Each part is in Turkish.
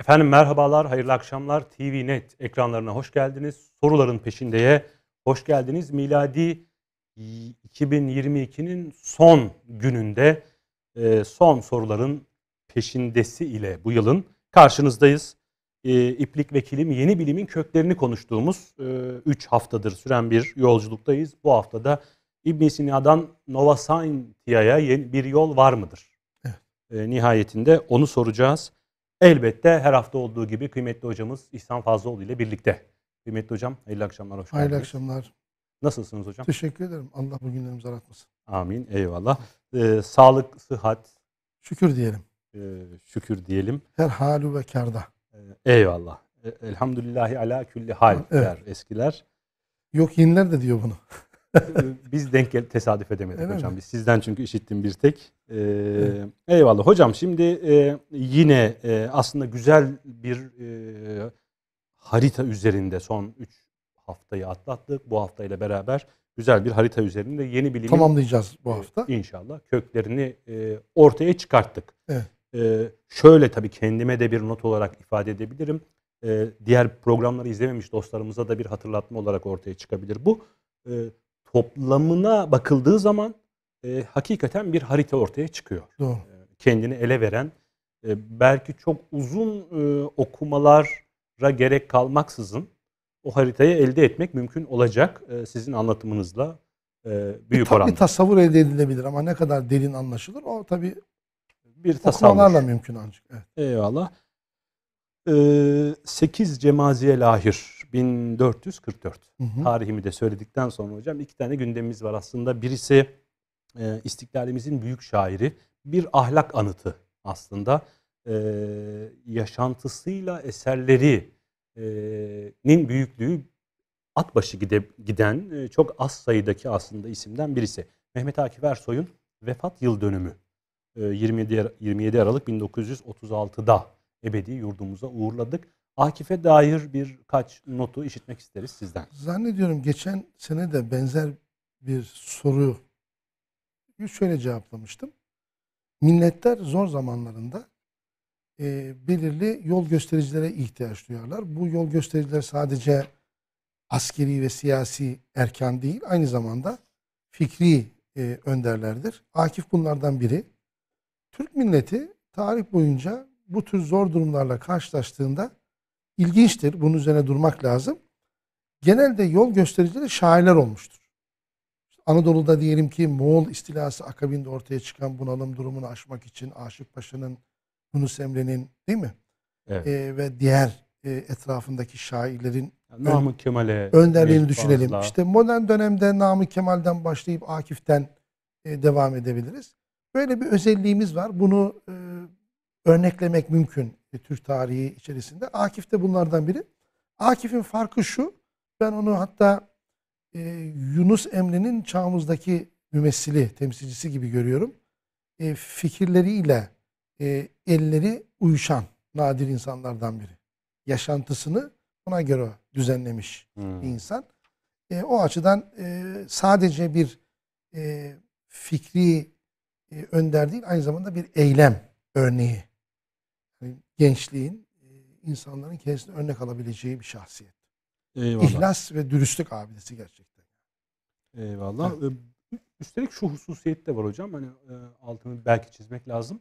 Efendim merhabalar, hayırlı akşamlar. TV Net ekranlarına hoş geldiniz. Soruların peşindeye hoş geldiniz. Miladi 2022'nin son gününde e, son soruların peşindesi ile bu yılın karşınızdayız. E, İplik ve kilim yeni bilimin köklerini konuştuğumuz 3 e, haftadır süren bir yolculuktayız. Bu haftada ibn Sina'dan Nova Scientia'ya bir yol var mıdır? Evet. Nihayetinde onu soracağız. Elbette her hafta olduğu gibi kıymetli hocamız İhsan Fazlıoğlu ile birlikte. Kıymetli hocam hayırlı akşamlar hoş geldiniz. Hayırlı akşamlar. Nasılsınız hocam? Teşekkür ederim. Allah bugünlerimizi aratmasın. Amin. Eyvallah. Ee, sağlık, sıhhat. Şükür diyelim. Ee, şükür diyelim. Her halu ve karda. Ee, eyvallah. E, elhamdülillahi ala külli hal evet. der eskiler. Yok yeniler de diyor bunu. Ee, biz denk gel tesadüf edemedik Öyle hocam. Biz sizden çünkü işittim bir tek. Ee, evet. eyvallah hocam. Şimdi e, yine e, aslında güzel bir e, harita üzerinde son 3 haftayı atlattık. Bu haftayla beraber güzel bir harita üzerinde yeni bilimin tamamlayacağız bu e, hafta. E, inşallah köklerini e, ortaya çıkarttık. Evet. E, şöyle tabii kendime de bir not olarak ifade edebilirim. E, diğer programları izlememiş dostlarımıza da bir hatırlatma olarak ortaya çıkabilir bu. E, toplamına bakıldığı zaman e, hakikaten bir harita ortaya çıkıyor. Doğru. E, kendini ele veren e, belki çok uzun e, okumalara gerek kalmaksızın o haritayı elde etmek mümkün olacak e, sizin anlatımınızla e, büyük bir, oranda. Bir tasavvur elde edilebilir ama ne kadar derin anlaşılır o tabi bir tasavvur. okumalarla mümkün ancak. Evet. Eyvallah. E, 8 Cemaziye Lahir 1444. Hı hı. Tarihimi de söyledikten sonra hocam iki tane gündemimiz var aslında. Birisi e, istiklalimizin büyük şairi bir ahlak anıtı aslında. E, yaşantısıyla eserlerinin büyüklüğü at başı gide, giden e, çok az sayıdaki aslında isimden birisi. Mehmet Akif Ersoy'un vefat yıl dönümü. 27, e, 27 Aralık 1936'da ebedi yurdumuza uğurladık. Akif'e dair bir kaç notu işitmek isteriz sizden. Zannediyorum geçen sene de benzer bir soru şöyle cevaplamıştım. Milletler zor zamanlarında e, belirli yol göstericilere ihtiyaç duyarlar. Bu yol göstericiler sadece askeri ve siyasi erken değil, aynı zamanda fikri e, önderlerdir. Akif bunlardan biri. Türk milleti tarih boyunca bu tür zor durumlarla karşılaştığında ilginçtir. Bunun üzerine durmak lazım. Genelde yol göstericileri şairler olmuştur. Anadolu'da diyelim ki Moğol istilası akabinde ortaya çıkan bunalım durumunu aşmak için Aşık Paşa'nın, Yunus Emre'nin değil mi? Evet. E, ve diğer e, etrafındaki şairlerin Namık Kemal'e önderliğini düşünelim. Fazla. İşte modern dönemde Namık Kemal'den başlayıp Akif'ten e, devam edebiliriz. Böyle bir özelliğimiz var. Bunu e, örneklemek mümkün. E, Türk tarihi içerisinde. Akif de bunlardan biri. Akif'in farkı şu, ben onu hatta e, Yunus Emre'nin çağımızdaki mümessili, temsilcisi gibi görüyorum. E, fikirleriyle e, elleri uyuşan nadir insanlardan biri. Yaşantısını ona göre düzenlemiş hmm. bir insan. E, o açıdan e, sadece bir e, fikri e, önder değil, aynı zamanda bir eylem örneği gençliğin, insanların kendisine örnek alabileceği bir şahsiyet. Eyvallah. İhlas ve dürüstlük abidesi gerçekten. Eyvallah. Evet. Üstelik şu hususiyet de var hocam. Hani altını belki çizmek lazım.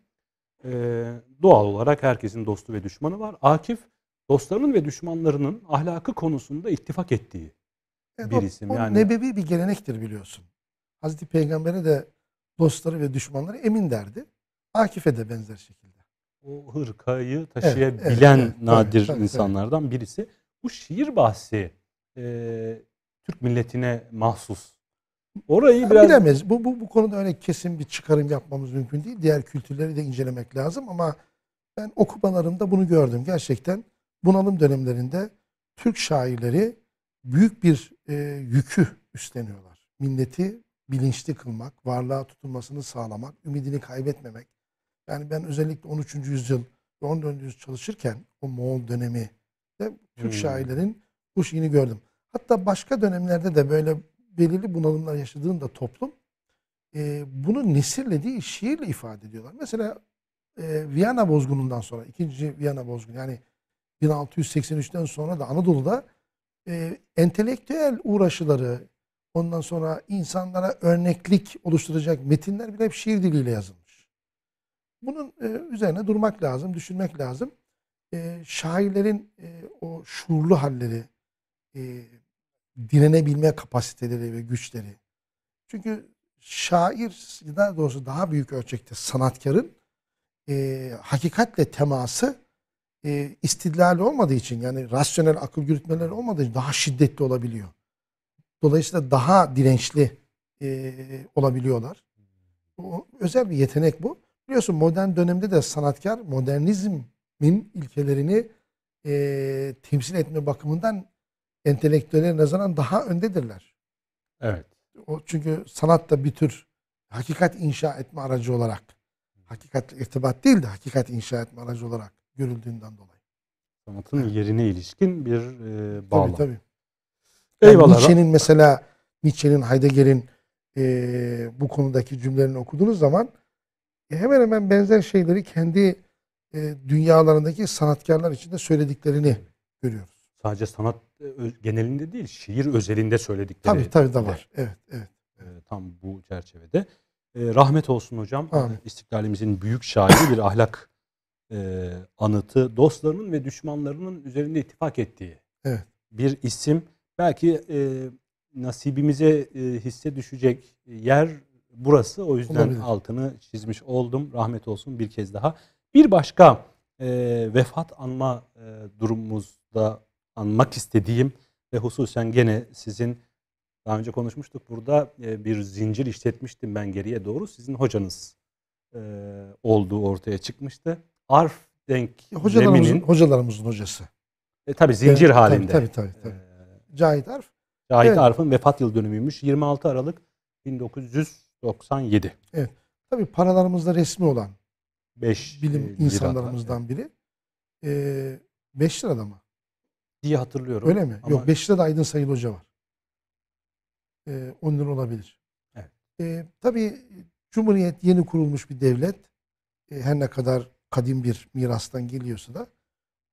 doğal olarak herkesin dostu ve düşmanı var. Akif dostlarının ve düşmanlarının ahlakı konusunda ittifak ettiği evet, bir isim. O, o yani nebevi bir gelenektir biliyorsun. Hazreti Peygamber'e de dostları ve düşmanları emin derdi. Akif'e de benzer şekilde o hırkayı taşıyabilen evet, evet, nadir tabii, insanlardan tabii. birisi. Bu şiir bahsi e, Türk milletine mahsus. Orayı biraz... Bilemeyiz. Bu, bu, bu konuda öyle kesin bir çıkarım yapmamız mümkün değil. Diğer kültürleri de incelemek lazım ama ben okumalarımda bunu gördüm. Gerçekten bunalım dönemlerinde Türk şairleri büyük bir e, yükü üstleniyorlar. Milleti bilinçli kılmak, varlığa tutulmasını sağlamak, ümidini kaybetmemek, yani ben özellikle 13. yüzyıl ve 14. yüzyıl çalışırken o Moğol dönemi de Türk hmm. şairlerin bu şeyini gördüm. Hatta başka dönemlerde de böyle belirli bunalımlar yaşadığında toplum e, bunu değil şiirle ifade ediyorlar. Mesela e, Viyana bozgunundan sonra, ikinci Viyana bozgunu yani 1683'ten sonra da Anadolu'da e, entelektüel uğraşıları, ondan sonra insanlara örneklik oluşturacak metinler bile hep şiir diliyle yazıldı. Bunun e, üzerine durmak lazım, düşünmek lazım. E, şairlerin e, o şuurlu halleri, direnebilme kapasiteleri ve güçleri. Çünkü şair, daha doğrusu daha büyük ölçekte sanatkarın hakikatle teması e, istidlali olmadığı için yani rasyonel akıl yürütmeleri olmadığı için daha şiddetli olabiliyor. Dolayısıyla daha dirençli olabiliyorlar. O, özel bir yetenek bu. Biliyorsun modern dönemde de sanatkar modernizmin ilkelerini e, temsil etme bakımından entelektüeller nazaran daha öndedirler. Evet. O çünkü sanat da bir tür hakikat inşa etme aracı olarak, hakikat irtibat değil de hakikat inşa etme aracı olarak görüldüğünden dolayı. Sanatın evet. yerine ilişkin bir e, bağlam. Tabii tabii. Eyvallah. Yani Nietzsche'nin mesela Nietzsche'nin Heidegger'in e, bu konudaki cümlelerini okuduğunuz zaman e, hemen hemen benzer şeyleri kendi e, dünyalarındaki sanatkarlar içinde söylediklerini görüyoruz. Sadece sanat e, genelinde değil, şiir özelinde söyledikleri. Tabii tabii de var. Evet, evet. E, tam bu çerçevede. E, rahmet olsun hocam. Amin. E, İstiklalimizin büyük şairi bir ahlak e, anıtı. Dostlarının ve düşmanlarının üzerinde ittifak ettiği evet. bir isim. Belki e, nasibimize e, hisse düşecek yer burası. O yüzden Olabilir. altını çizmiş oldum. Rahmet olsun bir kez daha. Bir başka e, vefat anma e, durumumuzda anmak istediğim ve hususen gene sizin daha önce konuşmuştuk burada e, bir zincir işletmiştim ben geriye doğru. Sizin hocanız e, olduğu ortaya çıkmıştı. Arf denk hocalarımızın, zeminin, hocalarımızın hocası. E, tabii zincir evet, halinde. tabi tabi tabi Ee, Cahit Arf. Cahit evet. Arf'ın vefat yıl dönümüymüş. 26 Aralık 1900 97. Evet. Tabii paralarımızda resmi olan 5 bilim lirada, e, insanlarımızdan biri. Ee, 5 lirada mı? Diye hatırlıyorum. Öyle mi? Ama... Yok 5 lirada Aydın Sayıl Hoca var. Ee, 10 lira olabilir. Evet. Ee, tabii Cumhuriyet yeni kurulmuş bir devlet. Ee, her ne kadar kadim bir mirastan geliyorsa da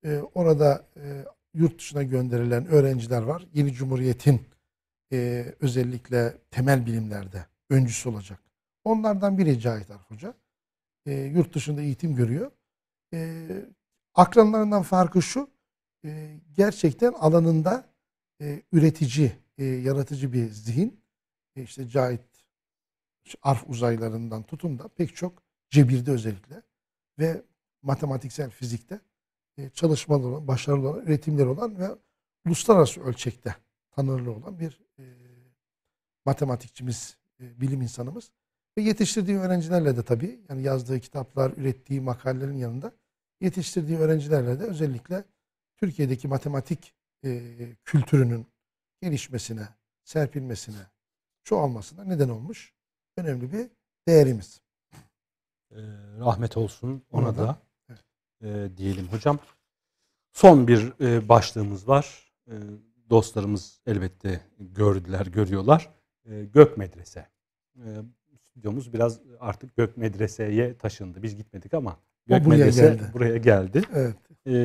e, orada e, yurt dışına gönderilen öğrenciler var. Yeni Cumhuriyet'in e, özellikle temel bilimlerde öncüsü olacak. Onlardan biri Cahit Arf Hoca. E, yurt dışında eğitim görüyor. E, akranlarından farkı şu, e, gerçekten alanında e, üretici, e, yaratıcı bir zihin. E, işte Cahit Arf uzaylarından tutun da pek çok cebirde özellikle ve matematiksel fizikte e, çalışmaları olan, başarılı olan, üretimleri olan ve uluslararası ölçekte tanırlı olan bir e, matematikçimiz e, bilim insanımız. Ve yetiştirdiği öğrencilerle de tabii yani yazdığı kitaplar, ürettiği makalelerin yanında yetiştirdiği öğrencilerle de özellikle Türkiye'deki matematik e, kültürünün gelişmesine, serpilmesine, çoğalmasına neden olmuş önemli bir değerimiz. Ee, rahmet olsun ona, ona da, da evet. e, diyelim hocam. Son bir e, başlığımız var. E, dostlarımız elbette gördüler, görüyorlar. Ee, Gök Medrese. E, stüdyomuz biraz artık Gök Medrese'ye taşındı. Biz gitmedik ama Gök buraya Medrese geldi. buraya geldi. Evet. E,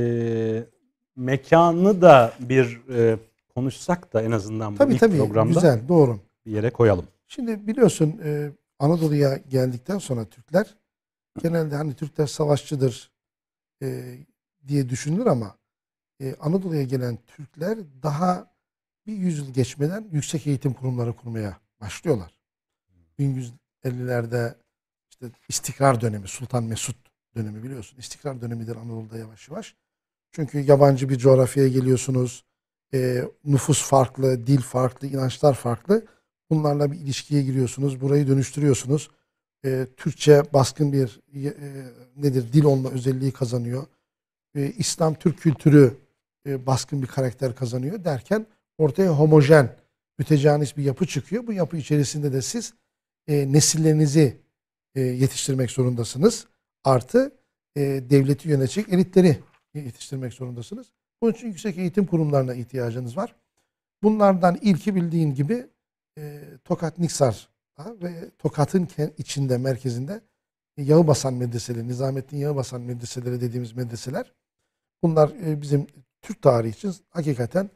mekanı da bir e, konuşsak da en azından tabii, bu ilk tabii, programda güzel, doğru. bir yere koyalım. Şimdi biliyorsun e, Anadolu'ya geldikten sonra Türkler genelde hani Türkler savaşçıdır e, diye düşünülür ama e, Anadolu'ya gelen Türkler daha bir yüzyıl geçmeden yüksek eğitim kurumları kurmaya başlıyorlar. 1150'lerde işte istikrar dönemi, Sultan Mesut dönemi biliyorsun. İstikrar dönemidir Anadolu'da yavaş yavaş. Çünkü yabancı bir coğrafyaya geliyorsunuz. E, nüfus farklı, dil farklı, inançlar farklı. Bunlarla bir ilişkiye giriyorsunuz. Burayı dönüştürüyorsunuz. E, Türkçe baskın bir e, nedir dil olma özelliği kazanıyor. E, İslam Türk kültürü e, baskın bir karakter kazanıyor derken ortaya homojen, mütecanis bir yapı çıkıyor. Bu yapı içerisinde de siz e, nesillerinizi e, yetiştirmek zorundasınız. Artı e, devleti yönetecek elitleri yetiştirmek zorundasınız. Bunun için yüksek eğitim kurumlarına ihtiyacınız var. Bunlardan ilki bildiğin gibi e, Tokat Niksar ve Tokat'ın içinde, merkezinde e, Yağıbasan medreseleri, Nizamettin Yağıbasan medreseleri dediğimiz medreseler. Bunlar e, bizim Türk tarihi için hakikaten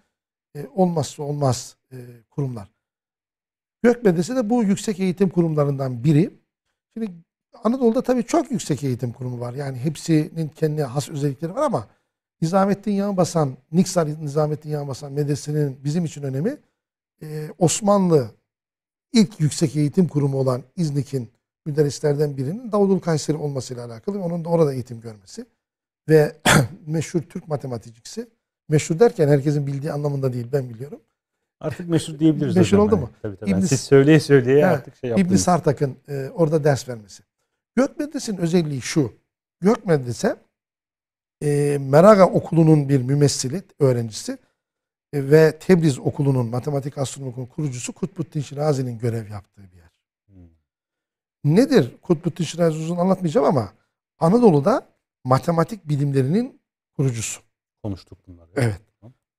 e, olmazsa olmaz e, kurumlar. Gök Medrese de bu yüksek eğitim kurumlarından biri. Şimdi Anadolu'da tabii çok yüksek eğitim kurumu var. Yani hepsinin kendine has özellikleri var ama Nizamettin Yağbasan, Niksar Nizamettin Yağbasan medresinin bizim için önemi e, Osmanlı ilk yüksek eğitim kurumu olan İznik'in müderrislerden birinin Davudul Kayseri olmasıyla alakalı onun da orada eğitim görmesi ve meşhur Türk matematikçisi Meşhur derken herkesin bildiği anlamında değil ben biliyorum. Artık meşhur diyebiliriz. meşhur oldu mu? Hani. Tabii tabii. İblis, Siz söyleye söyleye he, artık şey yaptınız. İbni Sartak'ın e, orada ders vermesi. Gök medresinin özelliği şu. Gök medrese e, Meraga okulunun bir mümessili, öğrencisi e, ve Tebriz okulunun, matematik astronomi kurucusu Kutbuddin Şirazi'nin görev yaptığı bir yer. Hmm. Nedir Kutbuddin Şirazi uzun anlatmayacağım ama Anadolu'da matematik bilimlerinin kurucusu. Konuştuk bunları. Evet.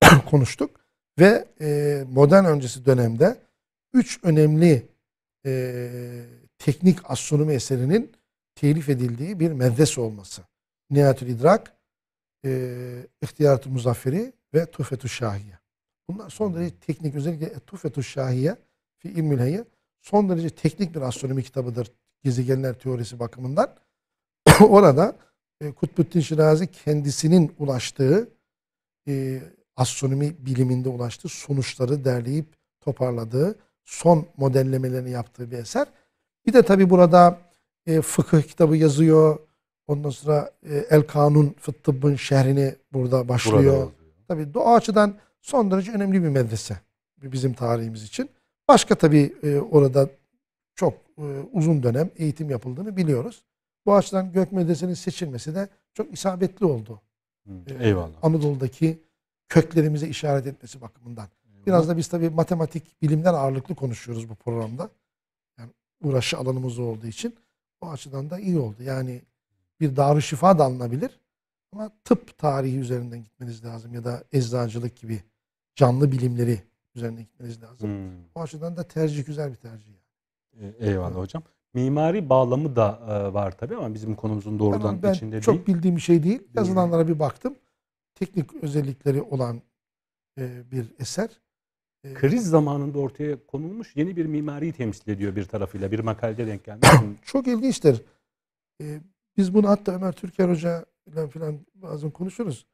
Konuştuk ve e, modern öncesi dönemde üç önemli e, teknik astronomi eserinin telif edildiği bir medrese olması. Nihayetül İdrak, e, i̇htiyar Muzafferi ve Tuhfetü Şahiye. Bunlar son derece hmm. teknik. Özellikle Tuhfetü Şahiye fi İlmül Heyye son derece teknik bir astronomi kitabıdır. Gezegenler teorisi bakımından. Orada e, Kutbuddin Şirazi kendisinin ulaştığı e, astronomi biliminde ulaştığı sonuçları derleyip toparladığı, son modellemelerini yaptığı bir eser. Bir de tabi burada e, fıkıh kitabı yazıyor. Ondan sonra e, El Kanun Fıttıbbın şehrini burada başlıyor. Tabi o açıdan son derece önemli bir medrese bizim tarihimiz için. Başka tabi e, orada çok e, uzun dönem eğitim yapıldığını biliyoruz. Bu açıdan Gök Medresesi'nin seçilmesi de çok isabetli oldu. Ee, eyvallah. Anadolu'daki köklerimize işaret etmesi bakımından. Eyvallah. Biraz da biz tabii matematik bilimden ağırlıklı konuşuyoruz bu programda. Yani uğraşı alanımız olduğu için o açıdan da iyi oldu. Yani bir darı şifa da alınabilir ama tıp tarihi üzerinden gitmeniz lazım ya da eczacılık gibi canlı bilimleri üzerinden gitmeniz lazım. Hmm. O açıdan da tercih güzel bir tercih. Yani. E, eyvallah evet. hocam. Mimari bağlamı da e, var tabii ama bizim konumuzun doğrudan tamam, ben içinde çok değil. çok bildiğim bir şey değil. Yazılanlara bir baktım. Teknik özellikleri olan e, bir eser. E, Kriz zamanında ortaya konulmuş yeni bir mimariyi temsil ediyor bir tarafıyla. Bir makalede denk gelmiş. çok ilginçtir. biz bunu hatta Ömer Türker Hoca ile falan bazen konuşuruz.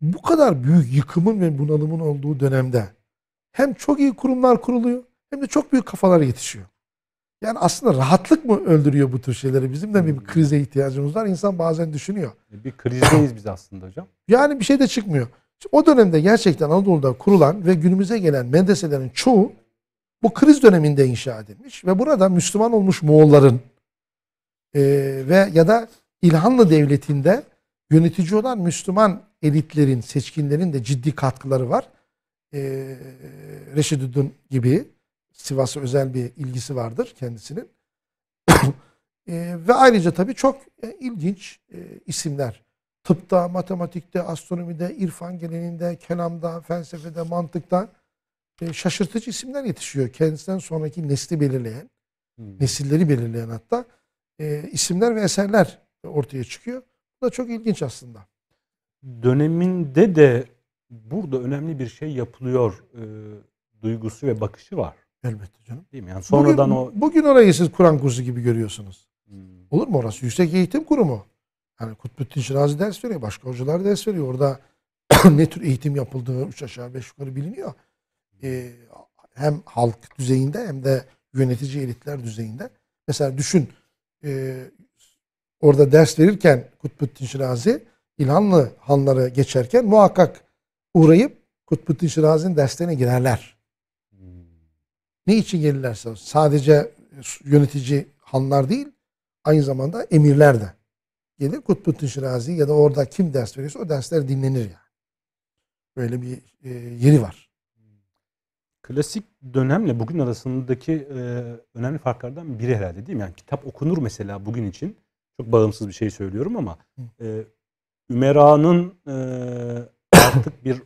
Bu kadar büyük yıkımın ve bunalımın olduğu dönemde hem çok iyi kurumlar kuruluyor hem de çok büyük kafalar yetişiyor. Yani aslında rahatlık mı öldürüyor bu tür şeyleri? Bizim de bir hmm. krize ihtiyacımız var. İnsan bazen düşünüyor. E, bir krizdeyiz biz aslında hocam. Yani bir şey de çıkmıyor. O dönemde gerçekten Anadolu'da kurulan ve günümüze gelen medreselerin çoğu bu kriz döneminde inşa edilmiş ve burada Müslüman olmuş Moğolların e, ve ya da İlhanlı Devleti'nde yönetici olan Müslüman elitlerin, seçkinlerin de ciddi katkıları var. E, Reşidüddin gibi Sivas'a özel bir ilgisi vardır kendisinin. e, ve ayrıca tabii çok e, ilginç e, isimler. Tıpta, matematikte, astronomide, irfan geleninde, kelamda, felsefede, mantıkta e, şaşırtıcı isimler yetişiyor. Kendisinden sonraki nesli belirleyen, hmm. nesilleri belirleyen hatta e, isimler ve eserler ortaya çıkıyor. Bu da çok ilginç aslında. Döneminde de burada önemli bir şey yapılıyor e, duygusu ve bakışı var. Elbette canım. Değil mi? Yani sonradan bugün, o... Bugün orayı siz Kur'an kursu gibi görüyorsunuz. Hmm. Olur mu orası? Yüksek Eğitim Kurumu. hani Kutbettin Şirazi ders veriyor. Başka hocalar ders veriyor. Orada ne tür eğitim yapıldığı üç aşağı beş yukarı biliniyor. Ee, hem halk düzeyinde hem de yönetici elitler düzeyinde. Mesela düşün e, orada ders verirken Kutbettin Şirazi İlhanlı hanları geçerken muhakkak uğrayıp Kutbettin Şirazi'nin derslerine girerler. Ne için gelirlerse sadece yönetici hanlar değil aynı zamanda emirler de gelir. Kutbuttin Şirazi ya da orada kim ders veriyorsa o dersler dinlenir yani. Böyle bir e, yeri var. Klasik dönemle bugün arasındaki e, önemli farklardan biri herhalde değil mi? Yani kitap okunur mesela bugün için. Çok bağımsız bir şey söylüyorum ama e, Ümera'nın e, artık bir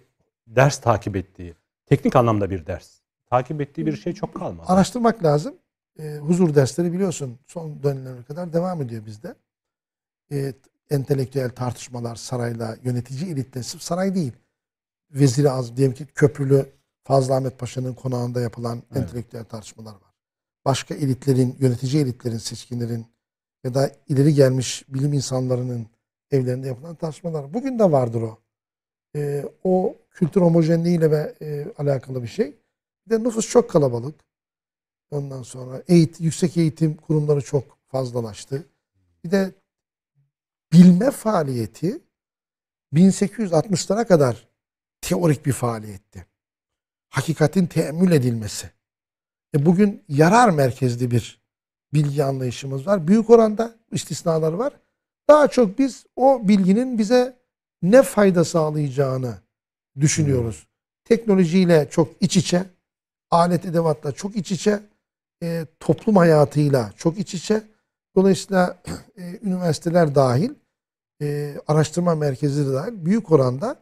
ders takip ettiği, teknik anlamda bir ders takip ettiği bir şey çok kalmadı. Araştırmak lazım. E, huzur dersleri biliyorsun son dönemlere kadar devam ediyor bizde. E, entelektüel tartışmalar sarayla, yönetici elitle, saray değil. Vezir-i Azim, diyelim ki Köprülü Fazıl Ahmet Paşa'nın konağında yapılan evet. entelektüel tartışmalar var. Başka elitlerin, yönetici elitlerin, seçkinlerin ya da ileri gelmiş bilim insanlarının evlerinde yapılan tartışmalar. Bugün de vardır o. E, o kültür homojenliğiyle ve e, alakalı bir şey. Bir de nüfus çok kalabalık. Ondan sonra eğitim, yüksek eğitim kurumları çok fazlalaştı. Bir de bilme faaliyeti 1860'lara kadar teorik bir faaliyetti. Hakikatin teemmül edilmesi. E bugün yarar merkezli bir bilgi anlayışımız var. Büyük oranda istisnalar var. Daha çok biz o bilginin bize ne fayda sağlayacağını düşünüyoruz. Hmm. Teknolojiyle çok iç içe alet edevatla çok iç içe, e, toplum hayatıyla çok iç içe. Dolayısıyla e, üniversiteler dahil, e, araştırma merkezleri dahil büyük oranda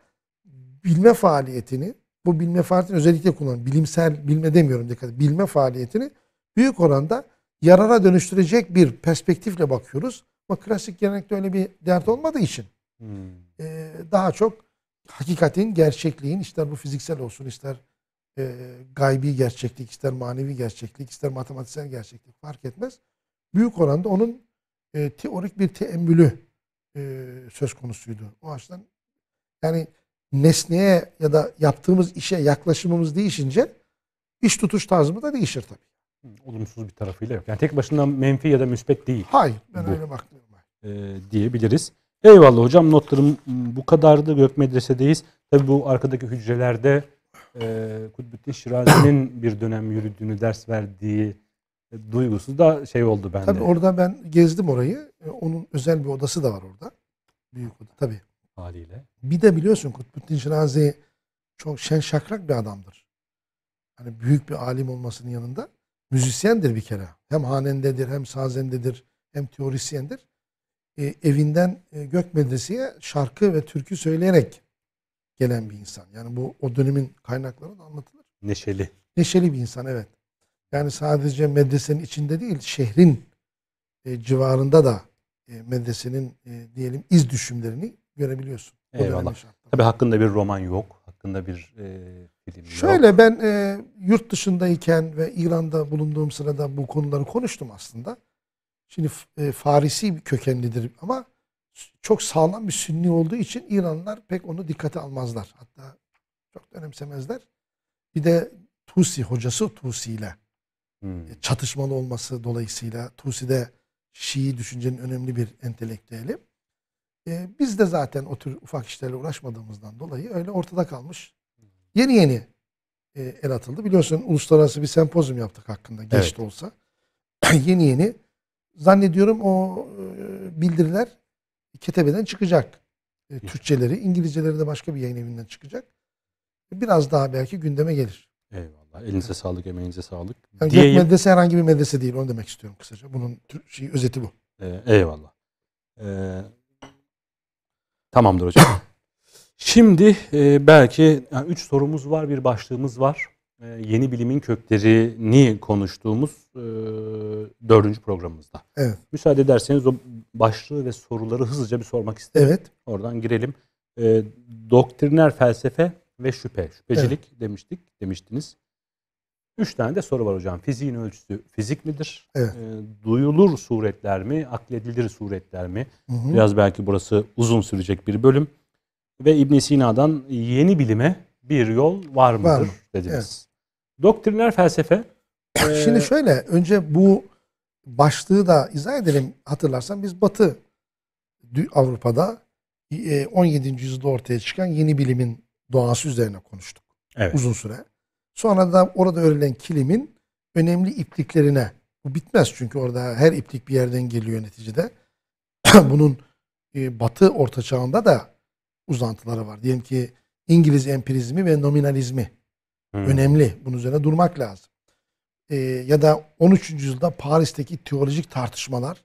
bilme faaliyetini, bu bilme faaliyetini özellikle kullan bilimsel bilme demiyorum dikkat bilme faaliyetini büyük oranda yarara dönüştürecek bir perspektifle bakıyoruz. Ama klasik genellikle öyle bir dert olmadığı için hmm. e, daha çok hakikatin, gerçekliğin ister bu fiziksel olsun ister e, gaybi gerçeklik, ister manevi gerçeklik, ister matematiksel gerçeklik fark etmez. Büyük oranda onun e, teorik bir teemmülü e, söz konusuydu. O açıdan yani nesneye ya da yaptığımız işe yaklaşımımız değişince iş tutuş tarzımı da değişir tabii. Olumsuz bir tarafıyla yok. Yani tek başına menfi ya da müspet değil. Hayır ben bu. öyle bakmıyorum. E, diyebiliriz. Eyvallah hocam notlarım bu kadardı. Gök medresedeyiz. Tabi bu arkadaki hücrelerde e, Kudbettin Şirazi'nin bir dönem yürüdüğünü ders verdiği e, duygusu da şey oldu bende. Tabii orada ben gezdim orayı. E, Onun özel bir odası da var orada. Büyük oda tabii. haliyle. Bir de biliyorsun Kutbuddin Şirazi çok şen şakrak bir adamdır. Hani büyük bir alim olmasının yanında müzisyendir bir kere. Hem hanendedir, hem sazendedir, hem teorisyendir. E, evinden e, Gök Medresi'ye şarkı ve türkü söyleyerek gelen bir insan. Yani bu o dönemin kaynakları da anlatılır. Neşeli. Neşeli bir insan evet. Yani sadece medresenin içinde değil şehrin e, civarında da e, medresenin e, diyelim iz düşümlerini görebiliyorsun. Eyvallah. Tabii hakkında bir roman yok. Hakkında bir e, film Şöyle ben e, yurt dışındayken ve İran'da bulunduğum sırada bu konuları konuştum aslında. Şimdi e, Farisi kökenlidir ama çok sağlam bir sünni olduğu için İranlılar pek onu dikkate almazlar. Hatta çok önemsemezler. Bir de Tusi hocası Tusi ile hmm. E, çatışmalı olması dolayısıyla Tusi de Şii düşüncenin önemli bir entelektüeli. Ee, biz de zaten o tür ufak işlerle uğraşmadığımızdan dolayı öyle ortada kalmış. Yeni yeni e, el atıldı. Biliyorsun uluslararası bir sempozyum yaptık hakkında geç evet. de olsa. yeni yeni zannediyorum o e, bildiriler Ketebe'den çıkacak. E, Türkçeleri, İngilizceleri de başka bir yayın evinden çıkacak. E, biraz daha belki gündeme gelir. Eyvallah. Elinize evet. sağlık, emeğinize sağlık. Yani Diyeyim. medrese herhangi bir medrese değil. Onu demek istiyorum kısaca. Bunun şeyi, özeti bu. Ee, eyvallah. Ee, tamamdır hocam. Şimdi e, belki yani üç sorumuz var, bir başlığımız var. Ee, yeni bilimin köklerini konuştuğumuz e, dördüncü programımızda. Evet. Müsaade ederseniz o başlığı ve soruları hızlıca bir sormak isterim. Evet. Oradan girelim. E, doktriner felsefe ve şüphe, şüphecilik evet. demiştik, demiştiniz. Üç tane de soru var hocam. Fiziğin ölçüsü fizik midir? Evet. E, duyulur suretler mi? Akledilir suretler mi? Hı hı. Biraz belki burası uzun sürecek bir bölüm. Ve İbn Sina'dan yeni bilime bir yol var mıdır var dediniz. Evet. Doktriner felsefe. Ee, şimdi şöyle önce bu başlığı da izah edelim hatırlarsan biz Batı Avrupa'da 17. E, yüzyılda ortaya çıkan yeni bilimin doğası üzerine konuştuk. Evet. Uzun süre. Sonra da orada öğrenilen kilimin önemli ipliklerine bu bitmez çünkü orada her iplik bir yerden geliyor neticede. Bunun e, batı orta çağında da uzantıları var. Diyelim ki İngiliz empirizmi ve nominalizmi Hmm. Önemli. Bunun üzerine durmak lazım. Ee, ya da 13. yüzyılda Paris'teki teolojik tartışmalar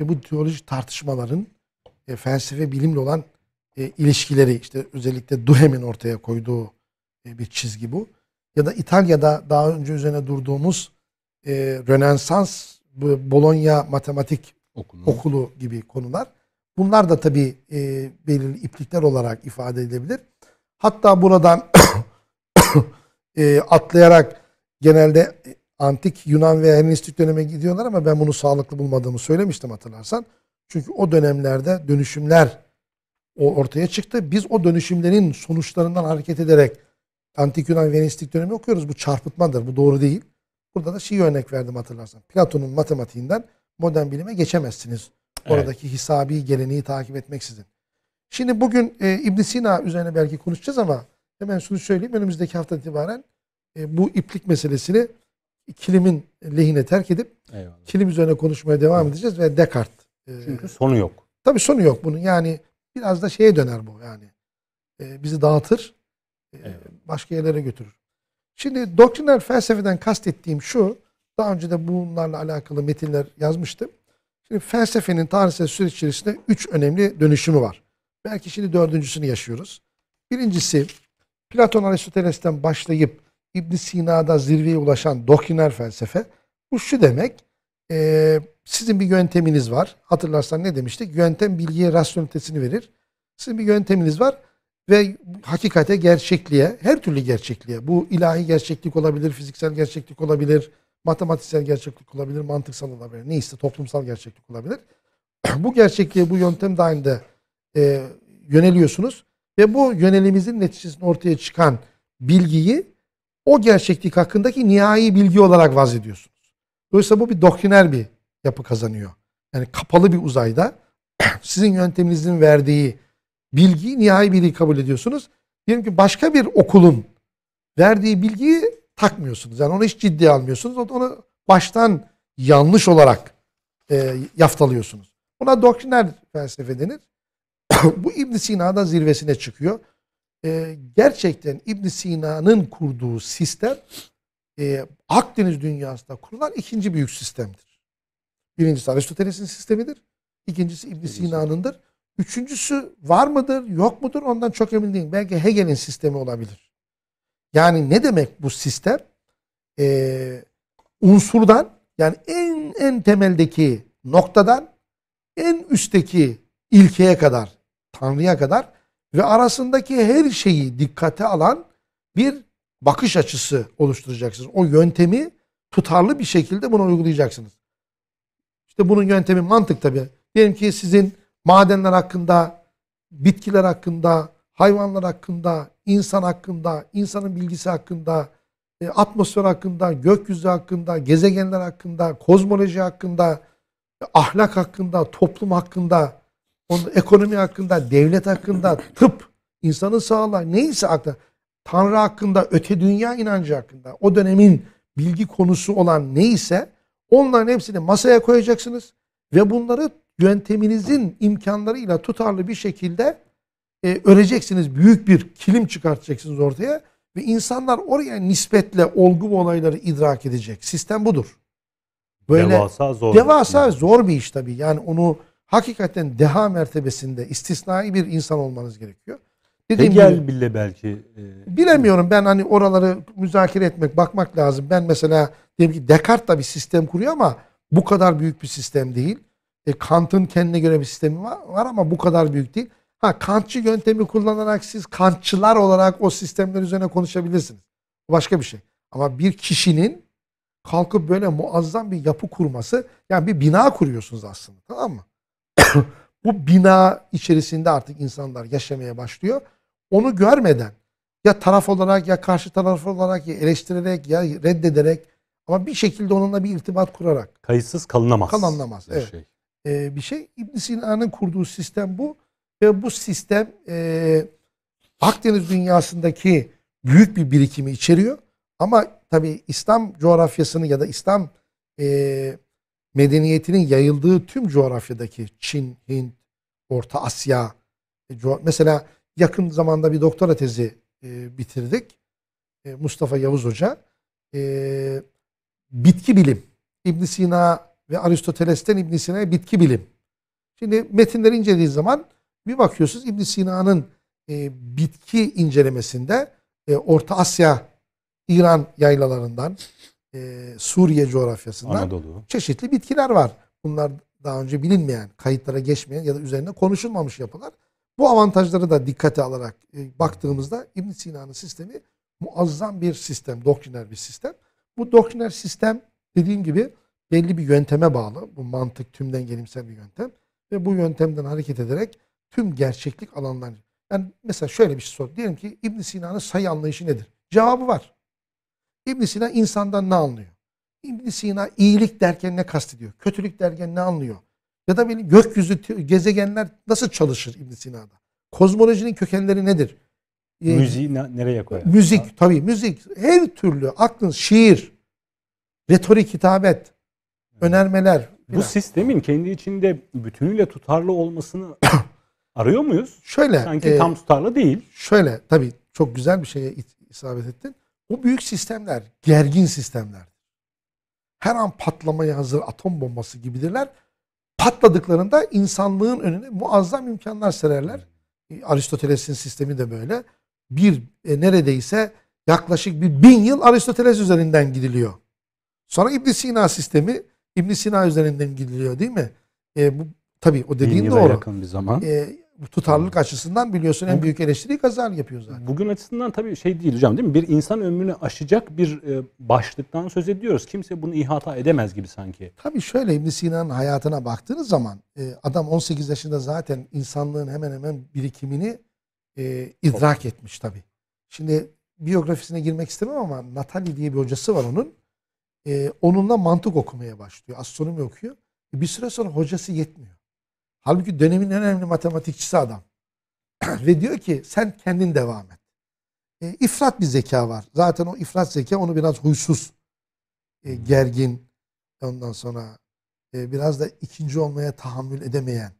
ve bu teolojik tartışmaların e, felsefe bilimle olan e, ilişkileri işte özellikle Duhem'in ortaya koyduğu e, bir çizgi bu. Ya da İtalya'da daha önce üzerine durduğumuz e, Rönesans, Bologna Matematik Okulu. Okulu gibi konular. Bunlar da tabii e, belirli iplikler olarak ifade edilebilir. Hatta buradan e, atlayarak genelde antik Yunan ve Hellenistik döneme gidiyorlar ama ben bunu sağlıklı bulmadığımı söylemiştim hatırlarsan. Çünkü o dönemlerde dönüşümler ortaya çıktı. Biz o dönüşümlerin sonuçlarından hareket ederek antik Yunan ve Hellenistik dönemi okuyoruz. Bu çarpıtmadır, bu doğru değil. Burada da şey örnek verdim hatırlarsan. Platon'un matematiğinden modern bilime geçemezsiniz. Oradaki evet. hisabi geleneği takip etmeksizin. Şimdi bugün e, ibn Sina üzerine belki konuşacağız ama hemen şunu söyleyeyim. Önümüzdeki hafta itibaren e, bu iplik meselesini kilimin lehine terk edip Eyvallah. kilim üzerine konuşmaya devam evet. edeceğiz ve Descartes. E, Çünkü sonu yok. Tabii sonu yok bunun. Yani biraz da şeye döner bu yani. E, bizi dağıtır. E, Başka yerlere götürür. Şimdi doktriner felsefeden kastettiğim şu. Daha önce de bunlarla alakalı metinler yazmıştım. Şimdi felsefenin tarihsel süreç içerisinde üç önemli dönüşümü var. Belki şimdi dördüncüsünü yaşıyoruz. Birincisi Platon Aristoteles'ten başlayıp İbn Sina'da zirveye ulaşan dokiner felsefe bu şu demek e, sizin bir yönteminiz var. Hatırlarsan ne demiştik? Yöntem bilgiye rasyonitesini verir. Sizin bir yönteminiz var ve hakikate, gerçekliğe, her türlü gerçekliğe, bu ilahi gerçeklik olabilir, fiziksel gerçeklik olabilir, matematiksel gerçeklik olabilir, mantıksal olabilir, neyse toplumsal gerçeklik olabilir. bu gerçekliğe bu yöntem dahilinde e, yöneliyorsunuz ve bu yönelimizin neticesinde ortaya çıkan bilgiyi o gerçeklik hakkındaki nihai bilgi olarak vaz ediyorsunuz. Dolayısıyla bu bir doktriner bir yapı kazanıyor. Yani kapalı bir uzayda sizin yönteminizin verdiği bilgiyi nihai bilgi kabul ediyorsunuz. Diyelim ki başka bir okulun verdiği bilgiyi takmıyorsunuz. Yani onu hiç ciddiye almıyorsunuz. Onu baştan yanlış olarak e, yaftalıyorsunuz. Buna doktriner felsefe denir. bu ibn Sina'da zirvesine çıkıyor. E, gerçekten İbn Sina'nın kurduğu sistem e, Akdeniz dünyasında kurulan ikinci büyük sistemdir. Birincisi Aristoteles'in sistemidir. İkincisi İbn Sina'nındır. Üçüncüsü var mıdır, yok mudur ondan çok emin değilim. Belki Hegel'in sistemi olabilir. Yani ne demek bu sistem? Ee, unsurdan yani en en temeldeki noktadan en üstteki ilkeye kadar Tanrı'ya kadar ve arasındaki her şeyi dikkate alan bir bakış açısı oluşturacaksınız. O yöntemi tutarlı bir şekilde bunu uygulayacaksınız. İşte bunun yöntemi mantık tabii. Diyelim ki sizin madenler hakkında, bitkiler hakkında, hayvanlar hakkında, insan hakkında, insanın bilgisi hakkında, e, atmosfer hakkında, gökyüzü hakkında, gezegenler hakkında, kozmoloji hakkında, ahlak hakkında, toplum hakkında onun ekonomi hakkında, devlet hakkında, tıp, insanın sağlığı neyse akla. Tanrı hakkında, öte dünya inancı hakkında, o dönemin bilgi konusu olan neyse onların hepsini masaya koyacaksınız ve bunları yönteminizin imkanlarıyla tutarlı bir şekilde e, öreceksiniz. Büyük bir kilim çıkartacaksınız ortaya ve insanlar oraya nispetle olgu olayları idrak edecek. Sistem budur. Böyle devasa zor. Devasa şey. zor bir iş tabii. Yani onu hakikaten deha mertebesinde istisnai bir insan olmanız gerekiyor. Dediğim Hegel gibi, bile belki. E, bilemiyorum ben hani oraları müzakere etmek, bakmak lazım. Ben mesela diyelim ki Descartes da bir sistem kuruyor ama bu kadar büyük bir sistem değil. E, Kant'ın kendine göre bir sistemi var, var ama bu kadar büyük değil. Ha Kantçı yöntemi kullanarak siz Kantçılar olarak o sistemler üzerine konuşabilirsiniz. Başka bir şey. Ama bir kişinin kalkıp böyle muazzam bir yapı kurması yani bir bina kuruyorsunuz aslında tamam mı? bu bina içerisinde artık insanlar yaşamaya başlıyor. Onu görmeden ya taraf olarak ya karşı taraf olarak ya eleştirerek ya reddederek ama bir şekilde onunla bir irtibat kurarak. Kayıtsız kalınamaz. Kalınamaz. Bir evet. şey. Ee, bir şey. ibn Sina'nın kurduğu sistem bu. Ve bu sistem e, Akdeniz dünyasındaki büyük bir birikimi içeriyor. Ama tabii İslam coğrafyasını ya da İslam e, medeniyetinin yayıldığı tüm coğrafyadaki Çin, Hint, Orta Asya e, mesela yakın zamanda bir doktora tezi e, bitirdik. E, Mustafa Yavuz Hoca bitki bilim İbn Sina ve Aristoteles'ten İbn Sina'ya bitki bilim. Şimdi metinleri incelediği zaman bir bakıyorsunuz İbn Sina'nın bitki incelemesinde Orta Asya, İran yaylalarından e, Suriye coğrafyasından Anadolu. çeşitli bitkiler var. Bunlar daha önce bilinmeyen, kayıtlara geçmeyen ya da üzerinde konuşulmamış yapılar. Bu avantajları da dikkate alarak e, baktığımızda İbn Sina'nın sistemi muazzam bir sistem, doktriner bir sistem. Bu doktriner sistem dediğim gibi belli bir yönteme bağlı. Bu mantık tümden gelimsel bir yöntem. Ve bu yöntemden hareket ederek tüm gerçeklik alanlarını... Yani mesela şöyle bir şey sor. Diyelim ki İbn Sina'nın sayı anlayışı nedir? Cevabı var. İbn Sina insandan ne anlıyor? İbn Sina iyilik derken ne kastediyor? Kötülük derken ne anlıyor? Ya da benim gökyüzü gezegenler nasıl çalışır İbn Sina'da? Kozmolojinin kökenleri nedir? Ee, Müziği ne, nereye koyar? Müzik ha? tabii müzik. Her türlü aklın şiir, retorik hitabet, önermeler. Bu sistemin kendi içinde bütünüyle tutarlı olmasını arıyor muyuz? Şöyle. Sanki e, tam tutarlı değil. Şöyle tabii çok güzel bir şeye isabet ettin. O büyük sistemler gergin sistemler. Her an patlamaya hazır atom bombası gibidirler. Patladıklarında insanlığın önüne muazzam imkanlar sererler. Hmm. Aristoteles'in sistemi de böyle. Bir e, neredeyse yaklaşık bir bin yıl Aristoteles üzerinden gidiliyor. Sonra İbn Sina sistemi İbn Sina üzerinden gidiliyor değil mi? E, bu Tabii o dediğin bin doğru. yakın bir zaman. E, bu tutarlılık açısından biliyorsun en büyük eleştiriyi Gazal yapıyor zaten. Bugün açısından tabii şey değil hocam değil mi? Bir insan ömrünü aşacak bir e, başlıktan söz ediyoruz. Kimse bunu ihata edemez gibi sanki. Tabii şöyle İbn Sina'nın hayatına baktığınız zaman e, adam 18 yaşında zaten insanlığın hemen hemen birikimini e, idrak etmiş tabii. Şimdi biyografisine girmek istemem ama Natali diye bir hocası var onun. Onunla mantık okumaya başlıyor. Astronomi okuyor. Bir süre sonra hocası yetmiyor. Halbuki dönemin en önemli matematikçisi adam. Ve diyor ki sen kendin devam et. E, ifrat bir zeka var. Zaten o ifrat zeka onu biraz huysuz, e, gergin, ondan sonra e, biraz da ikinci olmaya tahammül edemeyen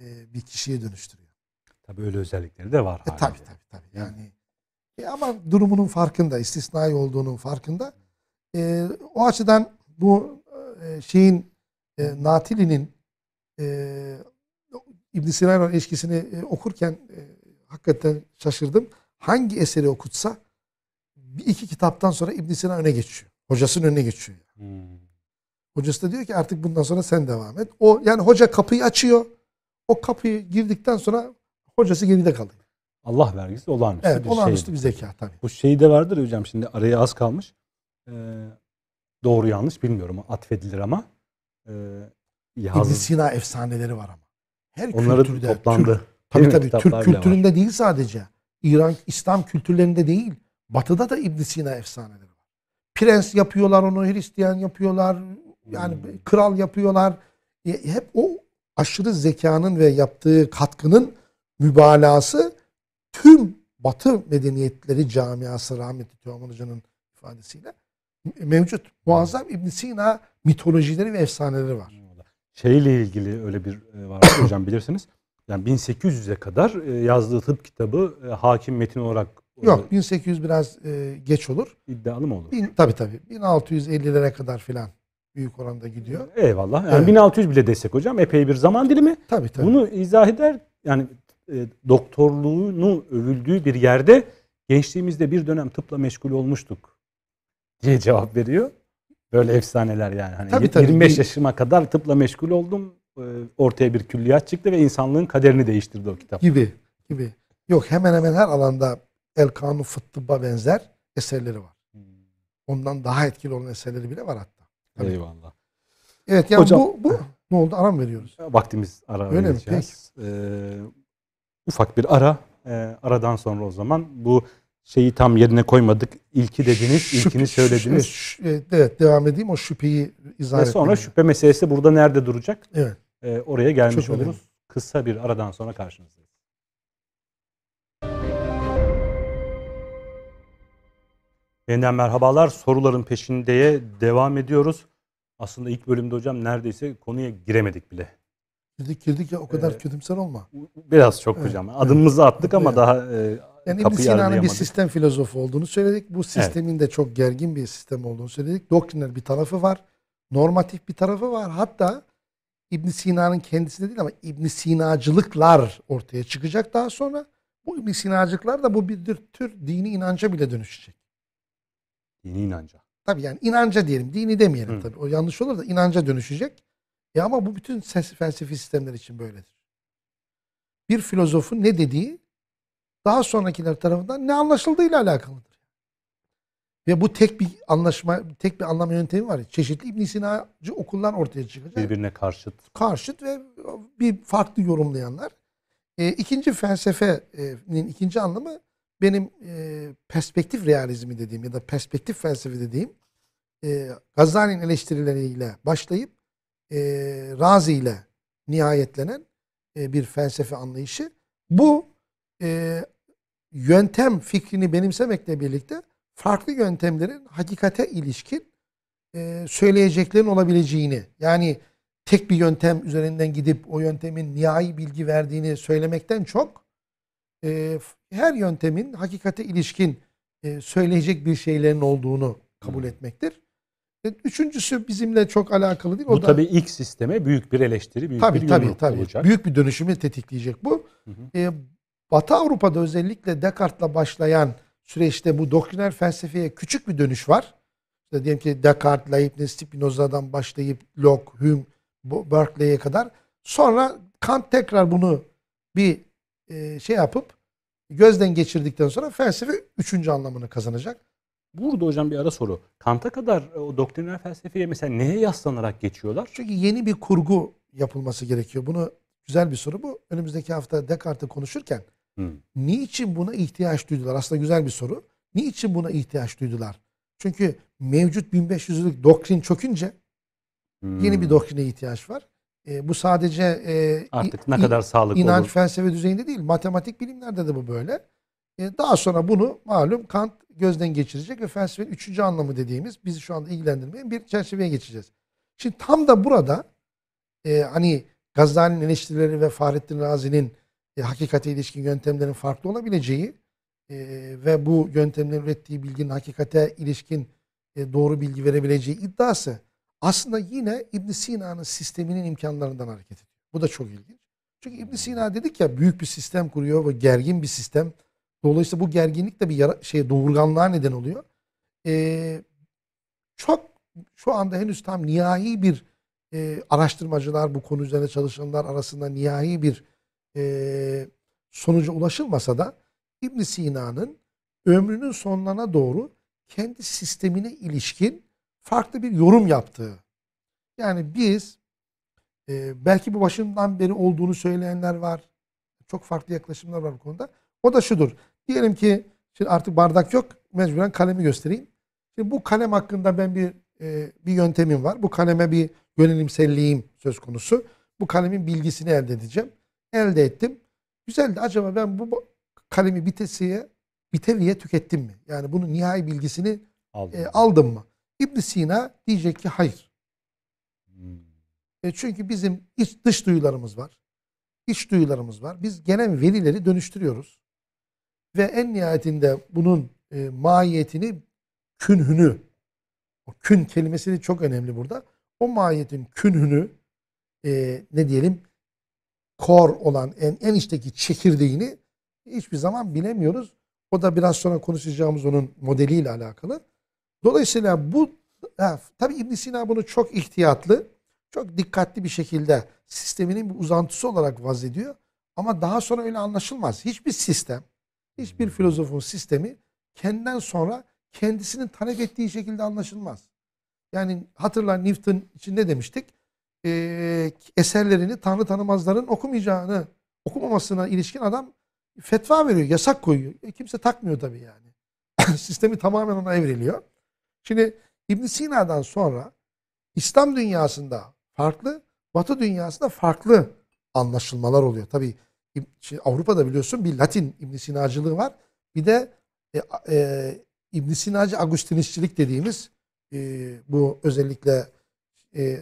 e, bir kişiye dönüştürüyor. Tabii öyle özellikleri de var. E, tabii tabii. tabii. Yani, e, ama durumunun farkında, istisnai olduğunun farkında. E, o açıdan bu e, şeyin, e, Natili'nin e, ibn Sina'nın ilişkisini e, okurken e, hakikaten şaşırdım. Hangi eseri okutsa bir iki kitaptan sonra İbn Sina öne geçiyor. Hocasının önüne geçiyor. Hmm. Hocası da diyor ki artık bundan sonra sen devam et. O yani hoca kapıyı açıyor. O kapıyı girdikten sonra hocası geride kalıyor. Allah vergisi olağanüstü evet, bir olağanüstü şey. bir zeka tabii. Bu şey de vardır hocam şimdi araya az kalmış. Ee, doğru yanlış bilmiyorum atfedilir ama. Ee, İbn Sina efsaneleri var ama. Her Onları kültürde. toplandı. Türk, tabii tabii Türk kültüründe var. değil sadece. İran, İslam kültürlerinde değil. Batı'da da İbn Sina efsaneleri var. Prens yapıyorlar onu, Hristiyan yapıyorlar. Yani hmm. kral yapıyorlar. E, hep o aşırı zekanın ve yaptığı katkının mübalağası tüm Batı medeniyetleri camiası rahmetli Teoman Hoca'nın ifadesiyle mevcut. Muazzam İbn Sina mitolojileri ve efsaneleri var şeyle ilgili öyle bir e, var hocam bilirsiniz. Yani 1800'e kadar e, yazdığı tıp kitabı e, hakim metin olarak Yok 1800 biraz e, geç olur. İddialı mı olur? Bin, tabii tabii. 1650'lere kadar filan büyük oranda gidiyor. Eyvallah. Yani evet. 1600 bile desek hocam epey bir zaman dilimi. Tabii tabii. Bunu izah eder yani e, doktorluğunu övüldüğü bir yerde gençliğimizde bir dönem tıpla meşgul olmuştuk diye cevap veriyor. Böyle efsaneler yani. Hani tabii, tabii. 25 yaşıma kadar tıpla meşgul oldum. Ee, ortaya bir külliyat çıktı ve insanlığın kaderini değiştirdi o kitap. Gibi gibi. Yok hemen hemen her alanda El Kanun Fıttıb'a benzer eserleri var. Hmm. Ondan daha etkili olan eserleri bile var hatta. Tabii. Eyvallah. Evet yani Hocam, bu, bu ne oldu? aram veriyoruz? Vaktimiz ara Öyle vereceğiz. Mi? Peki. Ee, ufak bir ara. Ee, aradan sonra o zaman bu şeyi tam yerine koymadık. İlki dediniz, Şüphe, ilkini söylediniz. Şüphe, evet devam edeyim o şüpheyi izah ettim. Ve sonra etmeyeyim. şüphe meselesi burada nerede duracak? Evet. Ee, oraya gelmiş Çok oluruz. Önemli. Kısa bir aradan sonra karşınızda. Yeniden merhabalar. Soruların peşindeye devam ediyoruz. Aslında ilk bölümde hocam neredeyse konuya giremedik bile. Girdik girdik ya o kadar ee, kötümser olma. Biraz çok evet, hocam. Adımımızı evet, attık ama evet. daha e, yani İbn Sina'nın bir sistem filozofu olduğunu söyledik. Bu sistemin evet. de çok gergin bir sistem olduğunu söyledik. Doktrinler bir tarafı var. Normatif bir tarafı var. Hatta İbn Sina'nın kendisi de değil ama İbn Sinacılıklar ortaya çıkacak daha sonra. Bu İbn Sinacılıklar da bu bir tür dini inanca bile dönüşecek. Dini inanca. Tabii yani inanca diyelim. Dini demeyelim Hı. tabii. O yanlış olur da inanca dönüşecek. E ama bu bütün felsefi sistemler için böyledir. Bir filozofun ne dediği daha sonrakiler tarafından ne anlaşıldığıyla alakalıdır. Ve bu tek bir anlaşma, tek bir anlam yöntemi var. Çeşitli İbn Sina'cı okullar ortaya çıkacak. Birbirine karşıt. Karşıt ve bir farklı yorumlayanlar. E, ikinci felsefenin ikinci anlamı benim e, perspektif realizmi dediğim ya da perspektif felsefe dediğim e, Gazali'nin eleştirileriyle başlayıp e, Razi ile nihayetlenen e, bir felsefe anlayışı. Bu e, yöntem fikrini benimsemekle birlikte farklı yöntemlerin hakikate ilişkin e, söyleyeceklerin olabileceğini yani tek bir yöntem üzerinden gidip o yöntemin nihai bilgi verdiğini söylemekten çok e, her yöntemin hakikate ilişkin e, söyleyecek bir şeylerin olduğunu kabul etmektir. E, üçüncüsü bizimle çok alakalı değil. O bu da, tabii ilk sisteme büyük bir eleştiri, büyük tabii, bir tabii, tabii. olacak. Büyük bir dönüşümü tetikleyecek bu. Hı hı. E, Batı Avrupa'da özellikle Descartes'la başlayan süreçte bu doktriner felsefeye küçük bir dönüş var. İşte diyelim ki Descartes, Leibniz, Spinoza'dan başlayıp Locke, Hume, Berkeley'e kadar. Sonra Kant tekrar bunu bir e, şey yapıp gözden geçirdikten sonra felsefe üçüncü anlamını kazanacak. Burada hocam bir ara soru. Kant'a kadar e, o doktriner felsefeye mesela neye yaslanarak geçiyorlar? Çünkü yeni bir kurgu yapılması gerekiyor. Bunu güzel bir soru bu. Önümüzdeki hafta Descartes'i konuşurken Hmm. Niçin buna ihtiyaç duydular? Aslında güzel bir soru. Niçin buna ihtiyaç duydular? Çünkü mevcut 1500'lük doktrin çökünce hmm. yeni bir doktrine ihtiyaç var. E, bu sadece e, artık ne kadar sağlıklı inanç olur. felsefe düzeyinde değil, matematik bilimlerde de bu böyle. E, daha sonra bunu malum Kant gözden geçirecek ve felsefenin üçüncü anlamı dediğimiz bizi şu anda ilgilendirmeyen bir çerçeveye geçeceğiz. Şimdi tam da burada e, hani Gazali'nin eleştirileri ve Fahrettin Razi'nin e, hakikate ilişkin yöntemlerin farklı olabileceği e, ve bu yöntemlerin ürettiği bilginin hakikate ilişkin e, doğru bilgi verebileceği iddiası aslında yine İbn Sina'nın sisteminin imkanlarından hareket ediyor. Bu da çok ilginç. Çünkü İbn Sina dedik ya büyük bir sistem kuruyor ve gergin bir sistem. Dolayısıyla bu gerginlik de bir yara, şey doğurganlığa neden oluyor. Ee, çok şu anda henüz tam nihai bir e, araştırmacılar bu konu üzerine çalışanlar arasında nihai bir sonuca ulaşılmasa da ibn Sina'nın ömrünün sonlarına doğru kendi sistemine ilişkin farklı bir yorum yaptığı. Yani biz belki bu başından beri olduğunu söyleyenler var. Çok farklı yaklaşımlar var bu konuda. O da şudur. Diyelim ki şimdi artık bardak yok. Mecburen kalemi göstereyim. Şimdi bu kalem hakkında ben bir bir yöntemim var. Bu kaleme bir yönelimselliğim söz konusu. Bu kalemin bilgisini elde edeceğim elde ettim. Güzeldi. Acaba ben bu kalemi bitesiye, biteviye tükettim mi? Yani bunun nihai bilgisini aldım, e, aldım mı? İbn Sina diyecek ki hayır. Hmm. E, çünkü bizim iç dış duyularımız var. İç duyularımız var. Biz gelen verileri dönüştürüyoruz. Ve en nihayetinde bunun e, mahiyetini, künhünü, o kün kelimesini çok önemli burada. O mahiyetin künhünü, e, ne diyelim, kor olan en, en içteki çekirdeğini hiçbir zaman bilemiyoruz. O da biraz sonra konuşacağımız onun modeliyle alakalı. Dolayısıyla bu ha, tabii ibn Sina bunu çok ihtiyatlı, çok dikkatli bir şekilde sisteminin bir uzantısı olarak vaz ediyor. Ama daha sonra öyle anlaşılmaz. Hiçbir sistem, hiçbir hmm. filozofun sistemi kendinden sonra kendisinin talep ettiği şekilde anlaşılmaz. Yani hatırla Newton için ne demiştik? e, eserlerini Tanrı tanımazların okumayacağını, okumamasına ilişkin adam fetva veriyor, yasak koyuyor. E, kimse takmıyor tabii yani. Sistemi tamamen ona evriliyor. Şimdi İbn Sina'dan sonra İslam dünyasında farklı, Batı dünyasında farklı anlaşılmalar oluyor. Tabii şey, Avrupa'da biliyorsun bir Latin İbn Sinacılığı var. Bir de e, e, ibn Sinacı Agustinistçilik dediğimiz e, bu özellikle e,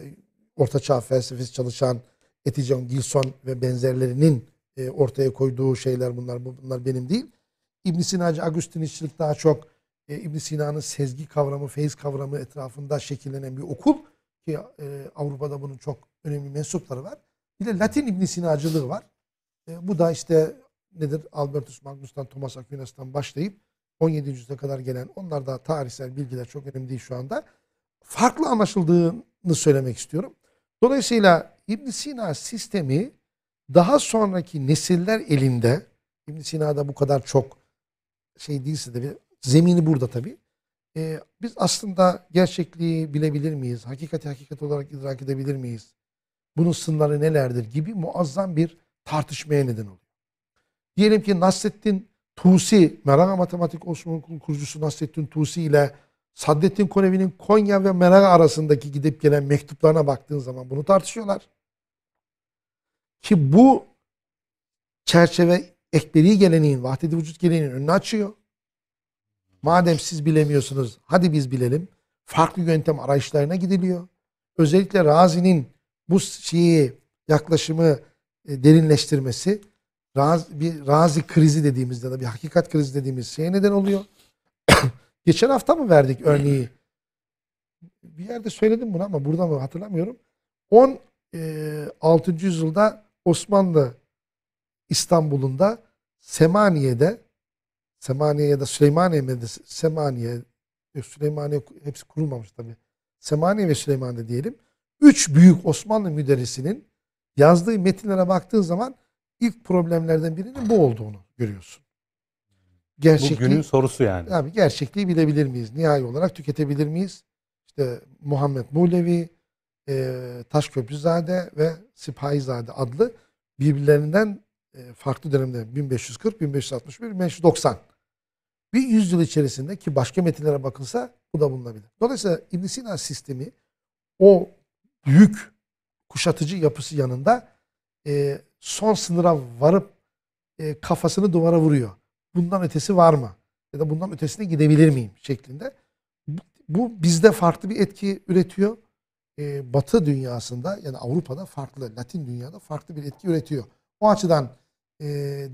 ortaçağ felsefesi çalışan Etijon Gilson ve benzerlerinin e, ortaya koyduğu şeyler bunlar. Bunlar benim değil. İbn Sinacı, Agustinistçilik daha çok e, ibn Sina'nın sezgi kavramı, feyiz kavramı etrafında şekillenen bir okul. Ki e, Avrupa'da bunun çok önemli mensupları var. Bir de Latin İbn Sinacılığı var. E, bu da işte nedir? Albertus Magnus'tan, Thomas Aquinas'tan başlayıp 17. yüzyıla kadar gelen onlar da tarihsel bilgiler çok önemli değil şu anda. Farklı anlaşıldığını söylemek istiyorum. Dolayısıyla İbn Sina sistemi daha sonraki nesiller elinde ibn Sina'da bu kadar çok şey değilse de bir, zemini burada tabi. Ee, biz aslında gerçekliği bilebilir miyiz? Hakikati hakikat olarak idrak edebilir miyiz? Bunun sınırları nelerdir gibi muazzam bir tartışmaya neden oluyor. Diyelim ki Nasreddin Tusi, Merana Matematik Osmanlı'nın kurucusu Nasreddin Tusi ile Saddettin Konevi'nin Konya ve Merak arasındaki gidip gelen mektuplarına baktığın zaman bunu tartışıyorlar. Ki bu çerçeve ekberi geleneğin, vahdedi vücut geleneğinin önünü açıyor. Madem siz bilemiyorsunuz, hadi biz bilelim. Farklı yöntem arayışlarına gidiliyor. Özellikle Razi'nin bu şeyi, yaklaşımı e, derinleştirmesi Razi, bir Razi krizi dediğimizde de bir hakikat krizi dediğimiz şeye neden oluyor. Geçen hafta mı verdik örneği? Bir yerde söyledim bunu ama burada mı hatırlamıyorum. 16. E, yüzyılda Osmanlı İstanbul'unda Semaniye'de Semaniye ya da Süleymaniye medresi Semaniye Süleymaniye hepsi kurulmamış tabii. Semaniye ve Süleymaniye diyelim. Üç büyük Osmanlı müderrisinin yazdığı metinlere baktığın zaman ilk problemlerden birinin bu olduğunu görüyorsun. Gerçekliği, Bu günün sorusu yani. Yani gerçekliği bilebilir miyiz? Nihai olarak tüketebilir miyiz? İşte Muhammed Mulevi, e, Taşköprüzade ve Sipahizade adlı birbirlerinden e, farklı dönemde 1540, 1561, 1590 bir yüzyıl içerisinde ki başka metinlere bakılsa bu da bulunabilir. Dolayısıyla ibn Sina sistemi o büyük kuşatıcı yapısı yanında e, son sınıra varıp e, kafasını duvara vuruyor bundan ötesi var mı? Ya da bundan ötesine gidebilir miyim? Şeklinde. Bu bizde farklı bir etki üretiyor. Ee, Batı dünyasında yani Avrupa'da farklı, Latin dünyada farklı bir etki üretiyor. O açıdan e,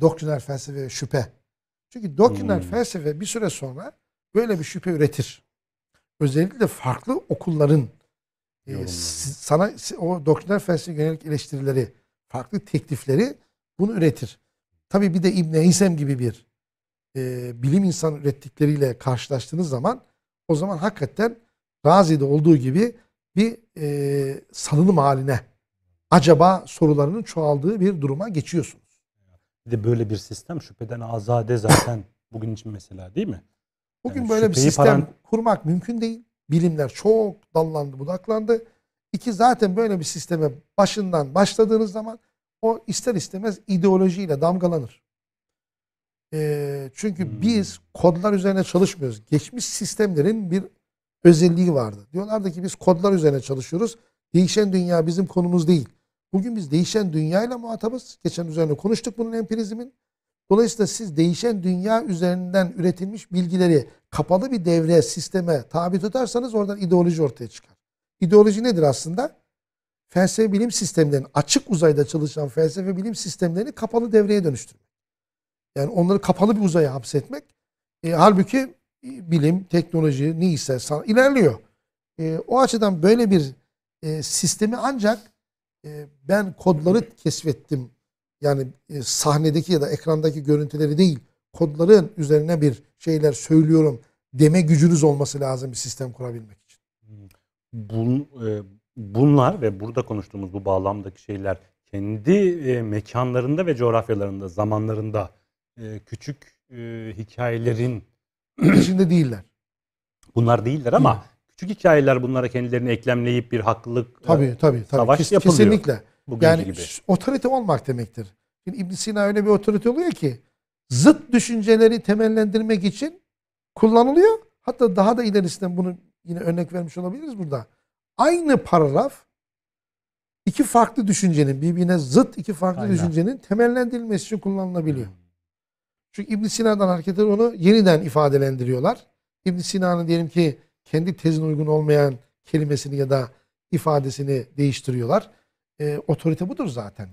doktriner felsefe şüphe. Çünkü doktriner hmm. felsefe bir süre sonra böyle bir şüphe üretir. Özellikle farklı okulların e, sana o doktriner felsefe yönelik eleştirileri, farklı teklifleri bunu üretir. Tabii bir de İbn Heysem gibi bir e, bilim insan ürettikleriyle karşılaştığınız zaman o zaman hakikaten Razi'de olduğu gibi bir e, salınım haline acaba sorularının çoğaldığı bir duruma geçiyorsunuz. Bir de böyle bir sistem şüpheden azade zaten bugün için mesela değil mi? Bugün yani böyle bir sistem paran... kurmak mümkün değil. Bilimler çok dallandı, budaklandı. İki zaten böyle bir sisteme başından başladığınız zaman o ister istemez ideolojiyle damgalanır. E, çünkü hmm. biz kodlar üzerine çalışmıyoruz. Geçmiş sistemlerin bir özelliği vardı. Diyorlardı ki biz kodlar üzerine çalışıyoruz. Değişen dünya bizim konumuz değil. Bugün biz değişen dünyayla muhatabız. Geçen üzerine konuştuk bunun empirizmin. Dolayısıyla siz değişen dünya üzerinden üretilmiş bilgileri kapalı bir devre, sisteme tabi tutarsanız oradan ideoloji ortaya çıkar. İdeoloji nedir aslında? Felsefe bilim sistemlerinin, açık uzayda çalışan felsefe bilim sistemlerini kapalı devreye dönüştürmek. Yani onları kapalı bir uzaya hapsetmek. E, halbuki e, bilim, teknoloji neyse sana, ilerliyor. E, o açıdan böyle bir e, sistemi ancak e, ben kodları keşfettim. Yani e, sahnedeki ya da ekrandaki görüntüleri değil, kodların üzerine bir şeyler söylüyorum deme gücünüz olması lazım bir sistem kurabilmek için. Bun, e, bunlar ve burada konuştuğumuz bu bağlamdaki şeyler kendi e, mekanlarında ve coğrafyalarında, zamanlarında e, küçük e, hikayelerin içinde değiller. Bunlar değiller ama küçük hikayeler bunlara kendilerini eklemleyip bir haklılık e, tabii, tabii, tabii. savaş Kes, yapılıyor. Kesinlikle. Yani gibi. otorite olmak demektir. Şimdi ibn Sina öyle bir otorite oluyor ki zıt düşünceleri temellendirmek için kullanılıyor. Hatta daha da ilerisinden bunu yine örnek vermiş olabiliriz burada. Aynı paragraf iki farklı düşüncenin birbirine zıt iki farklı Aynen. düşüncenin temellendirilmesi için kullanılabiliyor. Hmm. Çünkü İbn Sina'dan hareketler onu yeniden ifadelendiriyorlar. İbn Sina'nın diyelim ki kendi tezine uygun olmayan kelimesini ya da ifadesini değiştiriyorlar. E, otorite budur zaten.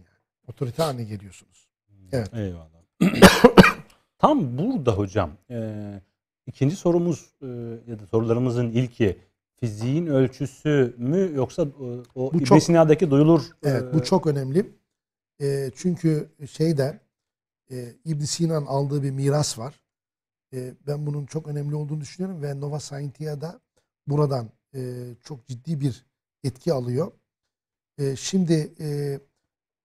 Otorite haline geliyorsunuz. Hmm, evet. Eyvallah. Tam burada hocam e, ikinci sorumuz e, ya da sorularımızın ilki fiziğin ölçüsü mü yoksa e, o, o İbn Sina'daki duyulur? Evet e, bu çok önemli. E, çünkü şeyde e, ibn Sina'nın aldığı bir miras var. E, ben bunun çok önemli olduğunu düşünüyorum ve Nova Scientia da buradan e, çok ciddi bir etki alıyor. E, şimdi e,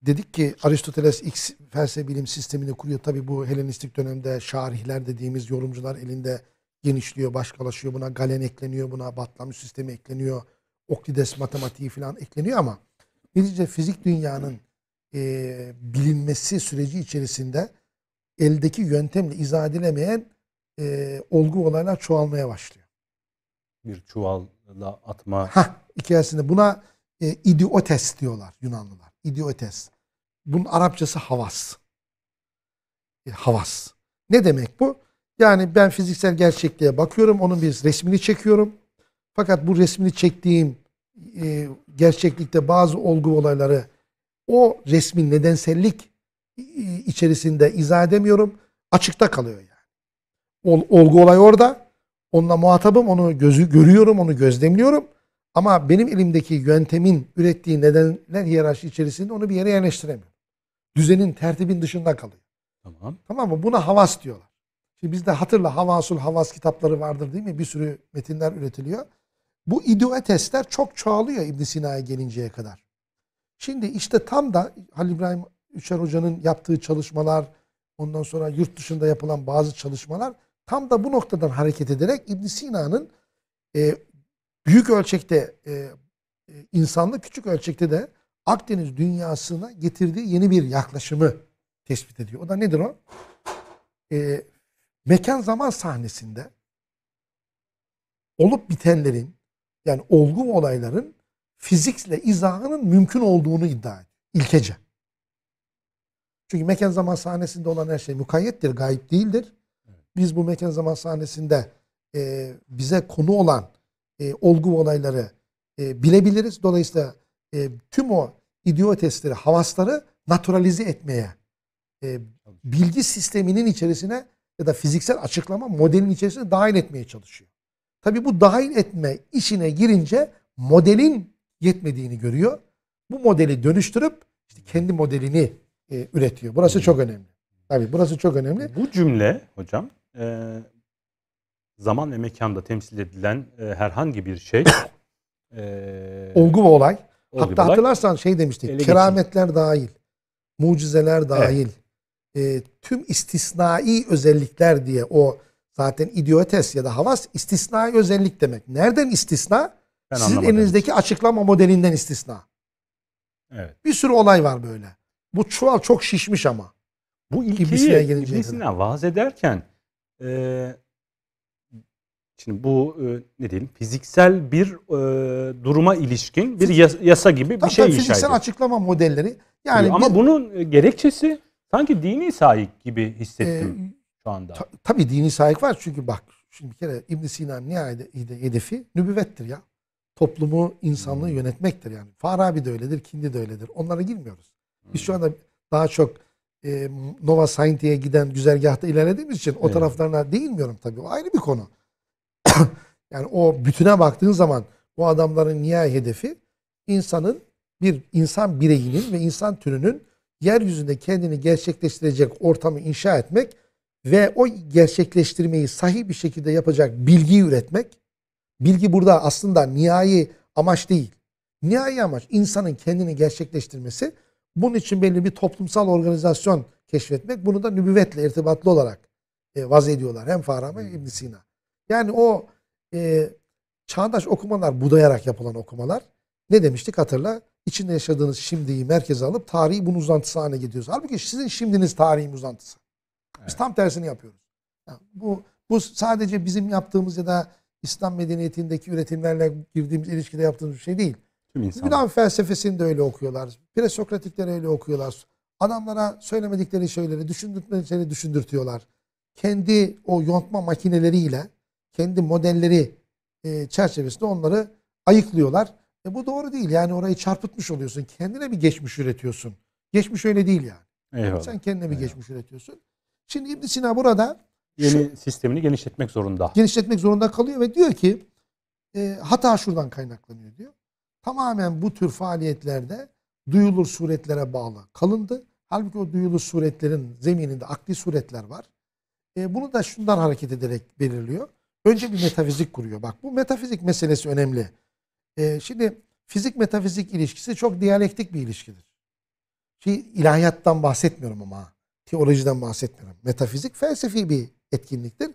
dedik ki Aristoteles X felsefe bilim sistemini kuruyor. Tabii bu Helenistik dönemde şarihler dediğimiz yorumcular elinde genişliyor, başkalaşıyor. Buna Galen ekleniyor, buna Batlamyus sistemi ekleniyor. Oklides matematiği falan ekleniyor ama netice fizik dünyanın e, bilinmesi süreci içerisinde eldeki yöntemle izah edilemeyen e, olgu olaylar çoğalmaya başlıyor. Bir çuvalla atma. Ha hikayesinde buna e, idiotes diyorlar Yunanlılar. Idiotes. Bunun Arapçası havas. E, havas. Ne demek bu? Yani ben fiziksel gerçekliğe bakıyorum, onun bir resmini çekiyorum. Fakat bu resmini çektiğim e, gerçeklikte bazı olgu olayları o resmin nedensellik içerisinde izah edemiyorum. Açıkta kalıyor yani. Ol, olgu olay orada. Onunla muhatabım, onu gözü görüyorum, onu gözlemliyorum. Ama benim elimdeki yöntemin ürettiği nedenler hiyerarşi içerisinde onu bir yere yerleştiremiyorum. Düzenin, tertibin dışında kalıyor. Tamam. Tamam mı? Buna havas diyorlar. Şimdi bizde hatırla havasul havas kitapları vardır değil mi? Bir sürü metinler üretiliyor. Bu idioetesler çok çoğalıyor İbn Sina'ya gelinceye kadar. Şimdi işte tam da Halil İbrahim Üçer Hoca'nın yaptığı çalışmalar, ondan sonra yurt dışında yapılan bazı çalışmalar tam da bu noktadan hareket ederek İbn Sina'nın e, büyük ölçekte e, e insanlı, küçük ölçekte de Akdeniz dünyasına getirdiği yeni bir yaklaşımı tespit ediyor. O da nedir o? E, mekan zaman sahnesinde olup bitenlerin yani olgu olayların fizikle izahının mümkün olduğunu iddia ediyor. İlkece. Çünkü mekan zaman sahnesinde olan her şey mukayyettir, gayip değildir. Biz bu mekan zaman sahnesinde e, bize konu olan e, olgu olayları e, bilebiliriz. Dolayısıyla e, tüm o idiotesleri, havasları naturalize etmeye, e, bilgi sisteminin içerisine ya da fiziksel açıklama modelin içerisine dahil etmeye çalışıyor. Tabi bu dahil etme işine girince modelin yetmediğini görüyor. Bu modeli dönüştürüp işte kendi modelini e, üretiyor. Burası çok önemli. Tabii burası çok önemli. Bu cümle hocam e, zaman ve mekanda temsil edilen e, herhangi bir şey e, olgu ve olay. Olgu Hatta olay, hatırlarsan şey demiştik. Kerametler geçin. dahil, mucizeler dahil. Evet. E, tüm istisnai özellikler diye o zaten idiotes ya da havas istisnai özellik demek. Nereden istisna? Ben Sizin elinizdeki açıklama modelinden istisna. Evet. Bir sürü olay var böyle. Bu çuval çok şişmiş ama. Bu ilkiyi İblisine vaaz ederken e, şimdi bu e, ne diyelim fiziksel bir e, duruma ilişkin bir yasa, yasa gibi bir şey inşa Fiziksel açıklama modelleri. Yani ama bir, bunun gerekçesi sanki dini sahip gibi hissettim e, şu anda. Ta, tabii dini sahip var çünkü bak şimdi bir kere İbn Sina'nın nihayet hedefi nübüvvettir ya toplumu, insanlığı hmm. yönetmektir yani. Farabi de öyledir, Kindi de öyledir. Onlara girmiyoruz. Biz şu hmm. anda daha çok e, Nova Scientia'ya giden güzergahta ilerlediğimiz için o evet. taraflarına değinmiyorum tabii. O ayrı bir konu. yani o bütüne baktığın zaman bu adamların niye hedefi insanın bir insan bireyinin ve insan türünün yeryüzünde kendini gerçekleştirecek ortamı inşa etmek ve o gerçekleştirmeyi sahih bir şekilde yapacak bilgiyi üretmek Bilgi burada aslında nihai amaç değil. Nihai amaç insanın kendini gerçekleştirmesi. Bunun için belli bir toplumsal organizasyon keşfetmek. Bunu da nübüvvetle irtibatlı olarak e, vaz ediyorlar. Hem Fahramı hmm. hem ibn Sina. Yani o e, çağdaş okumalar budayarak yapılan okumalar. Ne demiştik hatırla. İçinde yaşadığınız şimdiyi merkeze alıp tarihi bunun uzantısı haline gidiyoruz. Halbuki sizin şimdiniz tarihin uzantısı. Biz evet. tam tersini yapıyoruz. Yani bu, bu sadece bizim yaptığımız ya da İslam medeniyetindeki üretimlerle girdiğimiz ilişkide yaptığımız bir şey değil. Yunan felsefesini de öyle okuyorlar. Presokratikleri öyle okuyorlar. Adamlara söylemedikleri şeyleri, düşündürtmedikleri düşündürtüyorlar. Kendi o yontma makineleriyle, kendi modelleri e, çerçevesinde onları ayıklıyorlar. E bu doğru değil. Yani orayı çarpıtmış oluyorsun. Kendine bir geçmiş üretiyorsun. Geçmiş öyle değil yani. Eyvallah. Sen kendine bir Eyvallah. geçmiş üretiyorsun. Şimdi İbn Sina burada yeni Şu, sistemini genişletmek zorunda. Genişletmek zorunda kalıyor ve diyor ki e, hata şuradan kaynaklanıyor diyor. Tamamen bu tür faaliyetlerde duyulur suretlere bağlı kalındı. Halbuki o duyulur suretlerin zemininde akli suretler var. E, bunu da şundan hareket ederek belirliyor. Önce bir metafizik kuruyor. Bak bu metafizik meselesi önemli. E, şimdi fizik metafizik ilişkisi çok diyalektik bir ilişkidir. Şey, ilahiyattan bahsetmiyorum ama teolojiden bahsetmiyorum. Metafizik felsefi bir etkinliktir.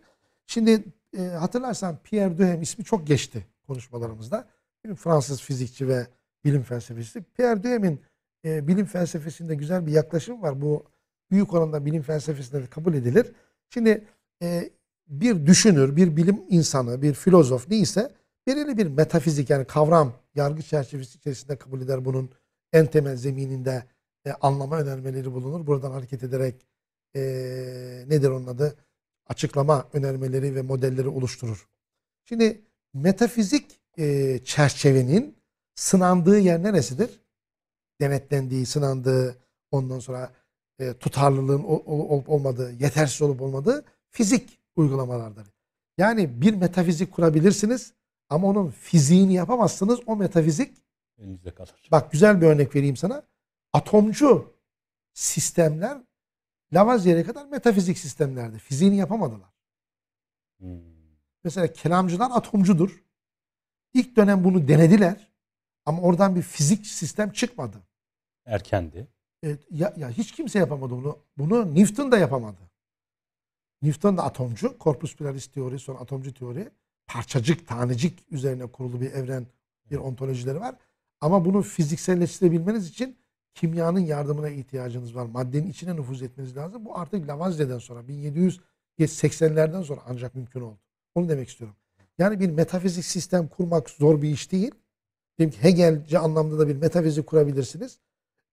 Şimdi e, hatırlarsan Pierre Duhem ismi çok geçti konuşmalarımızda. Bir Fransız fizikçi ve bilim felsefesi. Pierre Duhem'in e, bilim felsefesinde güzel bir yaklaşım var. Bu büyük oranda bilim felsefesinde de kabul edilir. Şimdi e, bir düşünür, bir bilim insanı, bir filozof neyse belirli bir metafizik yani kavram, yargı çerçevesi içerisinde kabul eder bunun en temel zemininde e, anlama önermeleri bulunur. Buradan hareket ederek e, nedir onun adı? açıklama önermeleri ve modelleri oluşturur. Şimdi metafizik e, çerçevenin sınandığı yer neresidir? Denetlendiği, sınandığı, ondan sonra e, tutarlılığın olup olmadığı, yetersiz olup olmadığı fizik uygulamalardır. Yani bir metafizik kurabilirsiniz ama onun fiziğini yapamazsınız. O metafizik elinizde kalır. Bak güzel bir örnek vereyim sana. Atomcu sistemler Lavoisier'e kadar metafizik sistemlerdi, fiziğini yapamadılar. Hmm. Mesela kelamcılar atomcudur. İlk dönem bunu denediler ama oradan bir fizik sistem çıkmadı. Erkendi. Evet, ya, ya hiç kimse yapamadı bunu. Bunu Newton da yapamadı. Newton da atomcu, korpus planaris teori, sonra atomcu teori, parçacık, tanecik üzerine kurulu bir evren, bir ontolojileri var. Ama bunu fizikselleştirebilmeniz için kimyanın yardımına ihtiyacınız var. Maddenin içine nüfuz etmeniz lazım. Bu artık Lavoisier'den sonra 1780'lerden sonra ancak mümkün oldu. Onu demek istiyorum. Yani bir metafizik sistem kurmak zor bir iş değil. Diyelim ki Hegelci anlamda da bir metafizik kurabilirsiniz.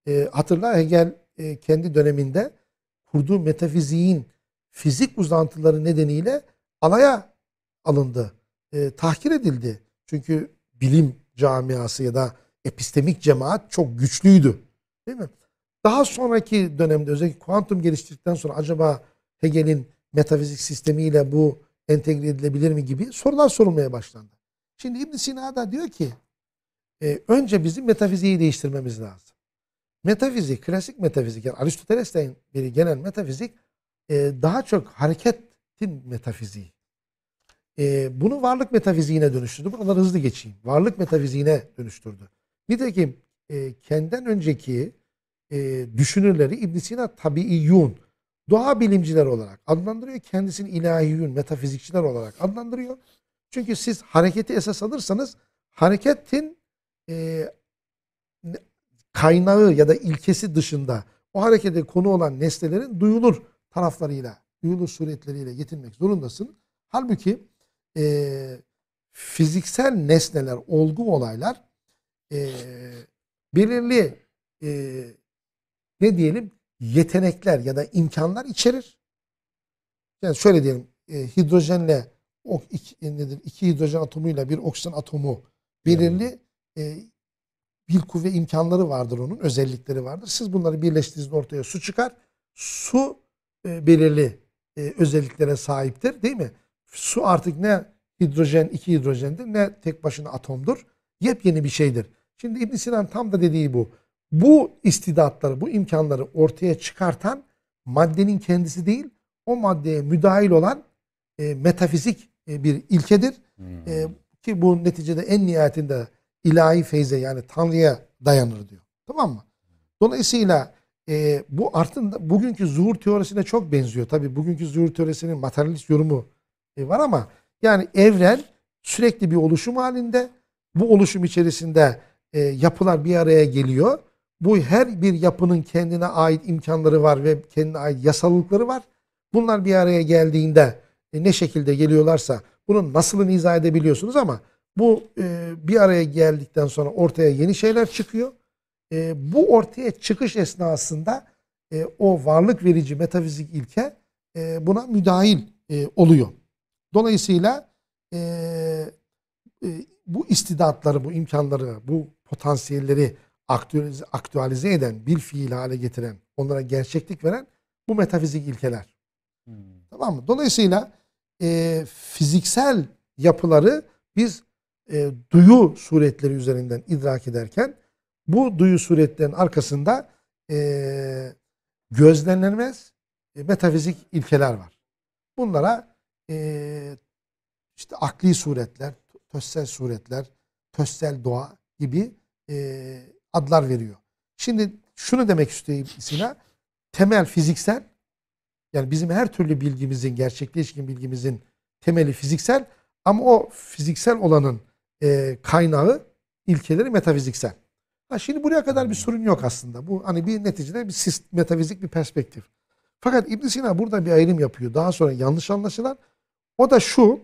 E, hatırla Hegel e, kendi döneminde kurduğu metafiziğin fizik uzantıları nedeniyle alaya alındı. E, tahkir edildi. Çünkü bilim camiası ya da epistemik cemaat çok güçlüydü. Değil mi? Daha sonraki dönemde özellikle kuantum geliştirdikten sonra acaba Hegel'in metafizik sistemiyle bu entegre edilebilir mi gibi sorular sorulmaya başlandı. Şimdi ibn Sina da diyor ki e, önce bizim metafiziği değiştirmemiz lazım. Metafizik, klasik metafizik yani Aristoteles'ten beri gelen metafizik e, daha çok hareketin metafiziği. E, bunu varlık metafiziğine dönüştürdü. Buradan hızlı geçeyim. Varlık metafiziğine dönüştürdü. Nitekim e, kendinden önceki e, düşünürleri İbn Sina tabiiyyun, doğa bilimciler olarak adlandırıyor. Kendisini ilahiyun, metafizikçiler olarak adlandırıyor. Çünkü siz hareketi esas alırsanız hareketin e, kaynağı ya da ilkesi dışında o harekete konu olan nesnelerin duyulur taraflarıyla, duyulur suretleriyle yetinmek zorundasın. Halbuki e, fiziksel nesneler, olgu olaylar e, belirli e, ne diyelim yetenekler ya da imkanlar içerir. Yani şöyle diyelim e, hidrojenle o iki, e, nedir, iki hidrojen atomuyla bir oksijen atomu belirli e, bir kuvve imkanları vardır onun özellikleri vardır. Siz bunları birleştirdiğinizde ortaya su çıkar. Su e, belirli e, özelliklere sahiptir değil mi? Su artık ne hidrojen iki hidrojendir ne tek başına atomdur. Yepyeni bir şeydir. Şimdi İbn Sinan tam da dediği bu. Bu istidatları, bu imkanları ortaya çıkartan maddenin kendisi değil, o maddeye müdahil olan e, metafizik e, bir ilkedir. Hmm. E, ki bu neticede en nihayetinde ilahi feyze yani Tanrı'ya dayanır diyor. Tamam mı? Dolayısıyla e, bu artın bugünkü zuhur teorisine çok benziyor. Tabi bugünkü zuhur teorisinin materyalist yorumu e, var ama yani evren sürekli bir oluşum halinde. Bu oluşum içerisinde e, yapılar bir araya geliyor. Bu her bir yapının kendine ait imkanları var ve kendine ait yasalıkları var. Bunlar bir araya geldiğinde e, ne şekilde geliyorlarsa bunun nasılını izah edebiliyorsunuz ama bu e, bir araya geldikten sonra ortaya yeni şeyler çıkıyor. bu ortaya çıkış esnasında o varlık verici metafizik ilke buna müdahil oluyor. Dolayısıyla bu istidatları, bu imkanları, bu potansiyelleri aktüelize, aktüalize eden, bir fiil hale getiren, onlara gerçeklik veren bu metafizik ilkeler. Hmm. Tamam mı? Dolayısıyla e, fiziksel yapıları biz e, duyu suretleri üzerinden idrak ederken bu duyu suretlerin arkasında e, gözlenilmez e, metafizik ilkeler var. Bunlara e, işte akli suretler, tössel suretler, tössel doğa gibi e, adlar veriyor. Şimdi şunu demek istiyor Sina. Temel fiziksel yani bizim her türlü bilgimizin, gerçekle ilişkin bilgimizin temeli fiziksel ama o fiziksel olanın e, kaynağı, ilkeleri metafiziksel. Ha şimdi buraya kadar bir sorun yok aslında. Bu hani bir neticede bir metafizik bir perspektif. Fakat ibn Sina burada bir ayrım yapıyor. Daha sonra yanlış anlaşılan. O da şu.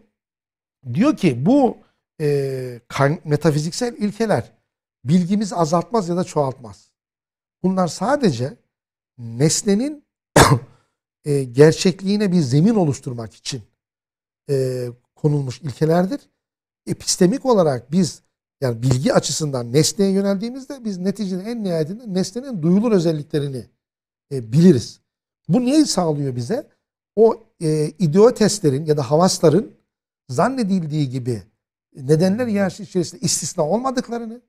Diyor ki bu e, metafiziksel ilkeler bilgimiz azaltmaz ya da çoğaltmaz. Bunlar sadece nesnenin e, gerçekliğine bir zemin oluşturmak için e, konulmuş ilkelerdir. Epistemik olarak biz yani bilgi açısından nesneye yöneldiğimizde biz neticede en nihayetinde nesnenin duyulur özelliklerini e, biliriz. Bu neyi sağlıyor bize? O e, ideotestlerin ya da havasların zannedildiği gibi nedenler hmm. yarışı içerisinde istisna olmadıklarını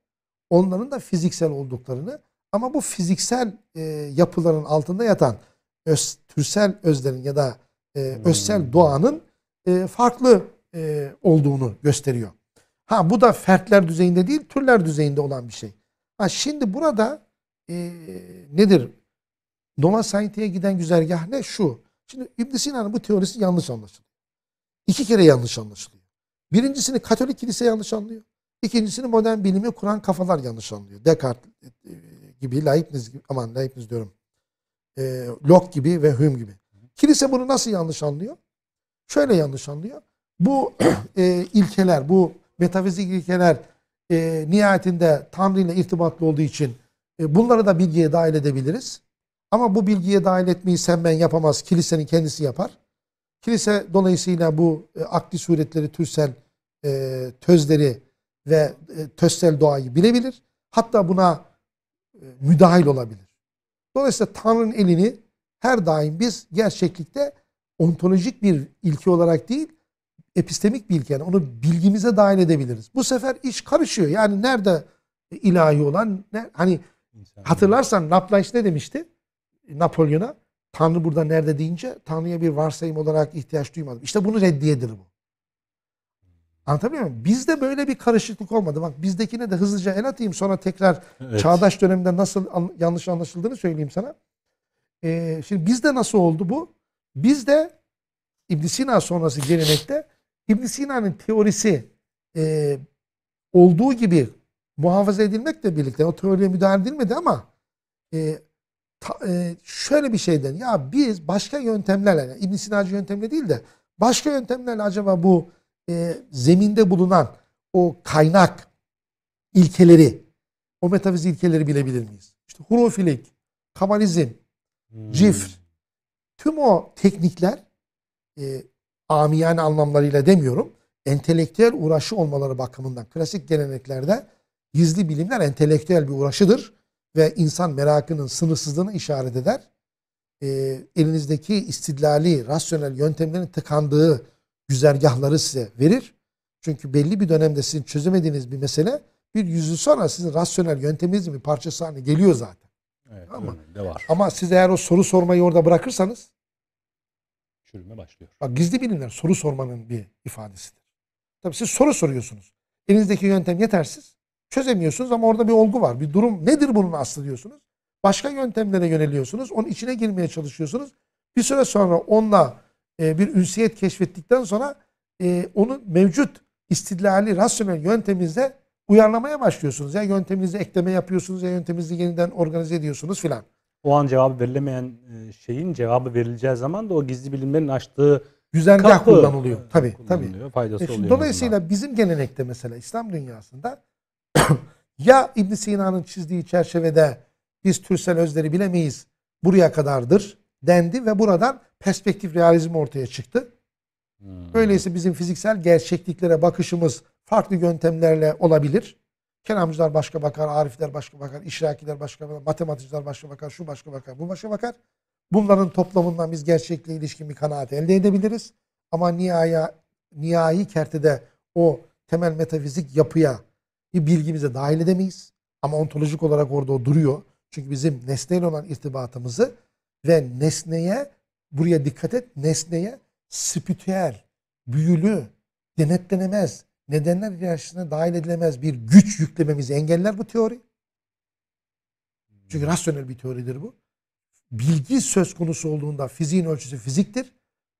onların da fiziksel olduklarını ama bu fiziksel e, yapıların altında yatan öz, türsel özlerin ya da e, özsel hmm. doğanın e, farklı e, olduğunu gösteriyor. Ha bu da fertler düzeyinde değil türler düzeyinde olan bir şey. Ha şimdi burada e, nedir? Nova Scientia'ya giden güzergah ne? Şu. Şimdi İbn Sina'nın bu teorisi yanlış anlaşılıyor. İki kere yanlış anlaşılıyor. Birincisini Katolik kilise yanlış anlıyor. İkincisini modern bilimi kuran kafalar yanlış anlıyor. Descartes e, e, gibi, Leibniz gibi, aman Leibniz diyorum. E, Locke gibi ve Hume gibi. Kilise bunu nasıl yanlış anlıyor? Şöyle yanlış anlıyor. Bu e, ilkeler, bu metafizik ilkeler e, nihayetinde Tanrı ile irtibatlı olduğu için e, bunları da bilgiye dahil edebiliriz. Ama bu bilgiye dahil etmeyi sen ben yapamaz. Kilisenin kendisi yapar. Kilise dolayısıyla bu e, akli suretleri, türsel e, tözleri ve e, töstel doğayı bilebilir. Hatta buna e, müdahil olabilir. Dolayısıyla Tanrı'nın elini her daim biz gerçeklikte ontolojik bir ilki olarak değil, epistemik bir ilke yani onu bilgimize dahil edebiliriz. Bu sefer iş karışıyor. Yani nerede e, ilahi olan, ne, hani İnsan hatırlarsan Laplace ne demişti Napolyon'a? Tanrı burada nerede deyince Tanrı'ya bir varsayım olarak ihtiyaç duymadım. İşte bunu reddiyedir bu. Anlatabiliyor muyum? Bizde böyle bir karışıklık olmadı. Bak bizdekine de hızlıca el atayım sonra tekrar evet. çağdaş dönemde nasıl an, yanlış anlaşıldığını söyleyeyim sana. Ee, şimdi bizde nasıl oldu bu? Bizde İbn Sina sonrası gelenekte İbn Sina'nın teorisi e, olduğu gibi muhafaza edilmekle birlikte o teoriye müdahale edilmedi ama e, ta, e, şöyle bir şeyden ya biz başka yöntemlerle yani ibn Sinacı yöntemle değil de başka yöntemlerle acaba bu e, zeminde bulunan o kaynak ilkeleri, o metafiz ilkeleri bilebilir miyiz? İşte hurufilik, kamalizm, hmm. cifr, tüm o teknikler e, amiyane anlamlarıyla demiyorum, entelektüel uğraşı olmaları bakımından klasik geleneklerde gizli bilimler entelektüel bir uğraşıdır ve insan merakının sınırsızlığını işaret eder. E, elinizdeki istidlali, rasyonel yöntemlerin tıkandığı güzergahları size verir. Çünkü belli bir dönemde sizin çözemediğiniz bir mesele bir yüzü sonra sizin rasyonel yönteminiz bir parçası haline geliyor zaten. Evet, ama, de var. ama siz eğer o soru sormayı orada bırakırsanız çürüme başlıyor. Bak gizli bilimler soru sormanın bir ifadesidir. Tabii siz soru soruyorsunuz. Elinizdeki yöntem yetersiz. Çözemiyorsunuz ama orada bir olgu var. Bir durum nedir bunun aslı diyorsunuz. Başka yöntemlere yöneliyorsunuz. Onun içine girmeye çalışıyorsunuz. Bir süre sonra onunla e, bir ünsiyet keşfettikten sonra e, onu mevcut istidlali, rasyonel yönteminizle uyarlamaya başlıyorsunuz. Ya yani yönteminize ekleme yapıyorsunuz ya yönteminizi yeniden organize ediyorsunuz filan. O an cevabı verilemeyen e, şeyin cevabı verileceği zaman da o gizli bilimlerin açtığı güzergah kapı kullanılıyor. Tabii kullanılıyor, tabii. Faydası e, şimdi oluyor. Dolayısıyla bundan. bizim gelenekte mesela İslam dünyasında ya İbn Sina'nın çizdiği çerçevede biz türsel özleri bilemeyiz buraya kadardır dendi ve buradan perspektif realizm ortaya çıktı. Hmm. Öyleyse bizim fiziksel gerçekliklere bakışımız farklı yöntemlerle olabilir. Kelamcılar başka bakar, arifler başka bakar, işrakiler başka bakar, matematikçiler başka bakar, şu başka bakar, bu başka bakar. Bunların toplamından biz gerçekliğe ilişkin bir kanaat elde edebiliriz. Ama nihaya, nihai kertede o temel metafizik yapıya bir bilgimize dahil edemeyiz. Ama ontolojik olarak orada o duruyor. Çünkü bizim nesneyle olan irtibatımızı ve nesneye buraya dikkat et nesneye spiritüel, büyülü, denetlenemez, nedenler hiyerarşisine dahil edilemez bir güç yüklememizi engeller bu teori. Çünkü rasyonel bir teoridir bu. Bilgi söz konusu olduğunda fiziğin ölçüsü fiziktir.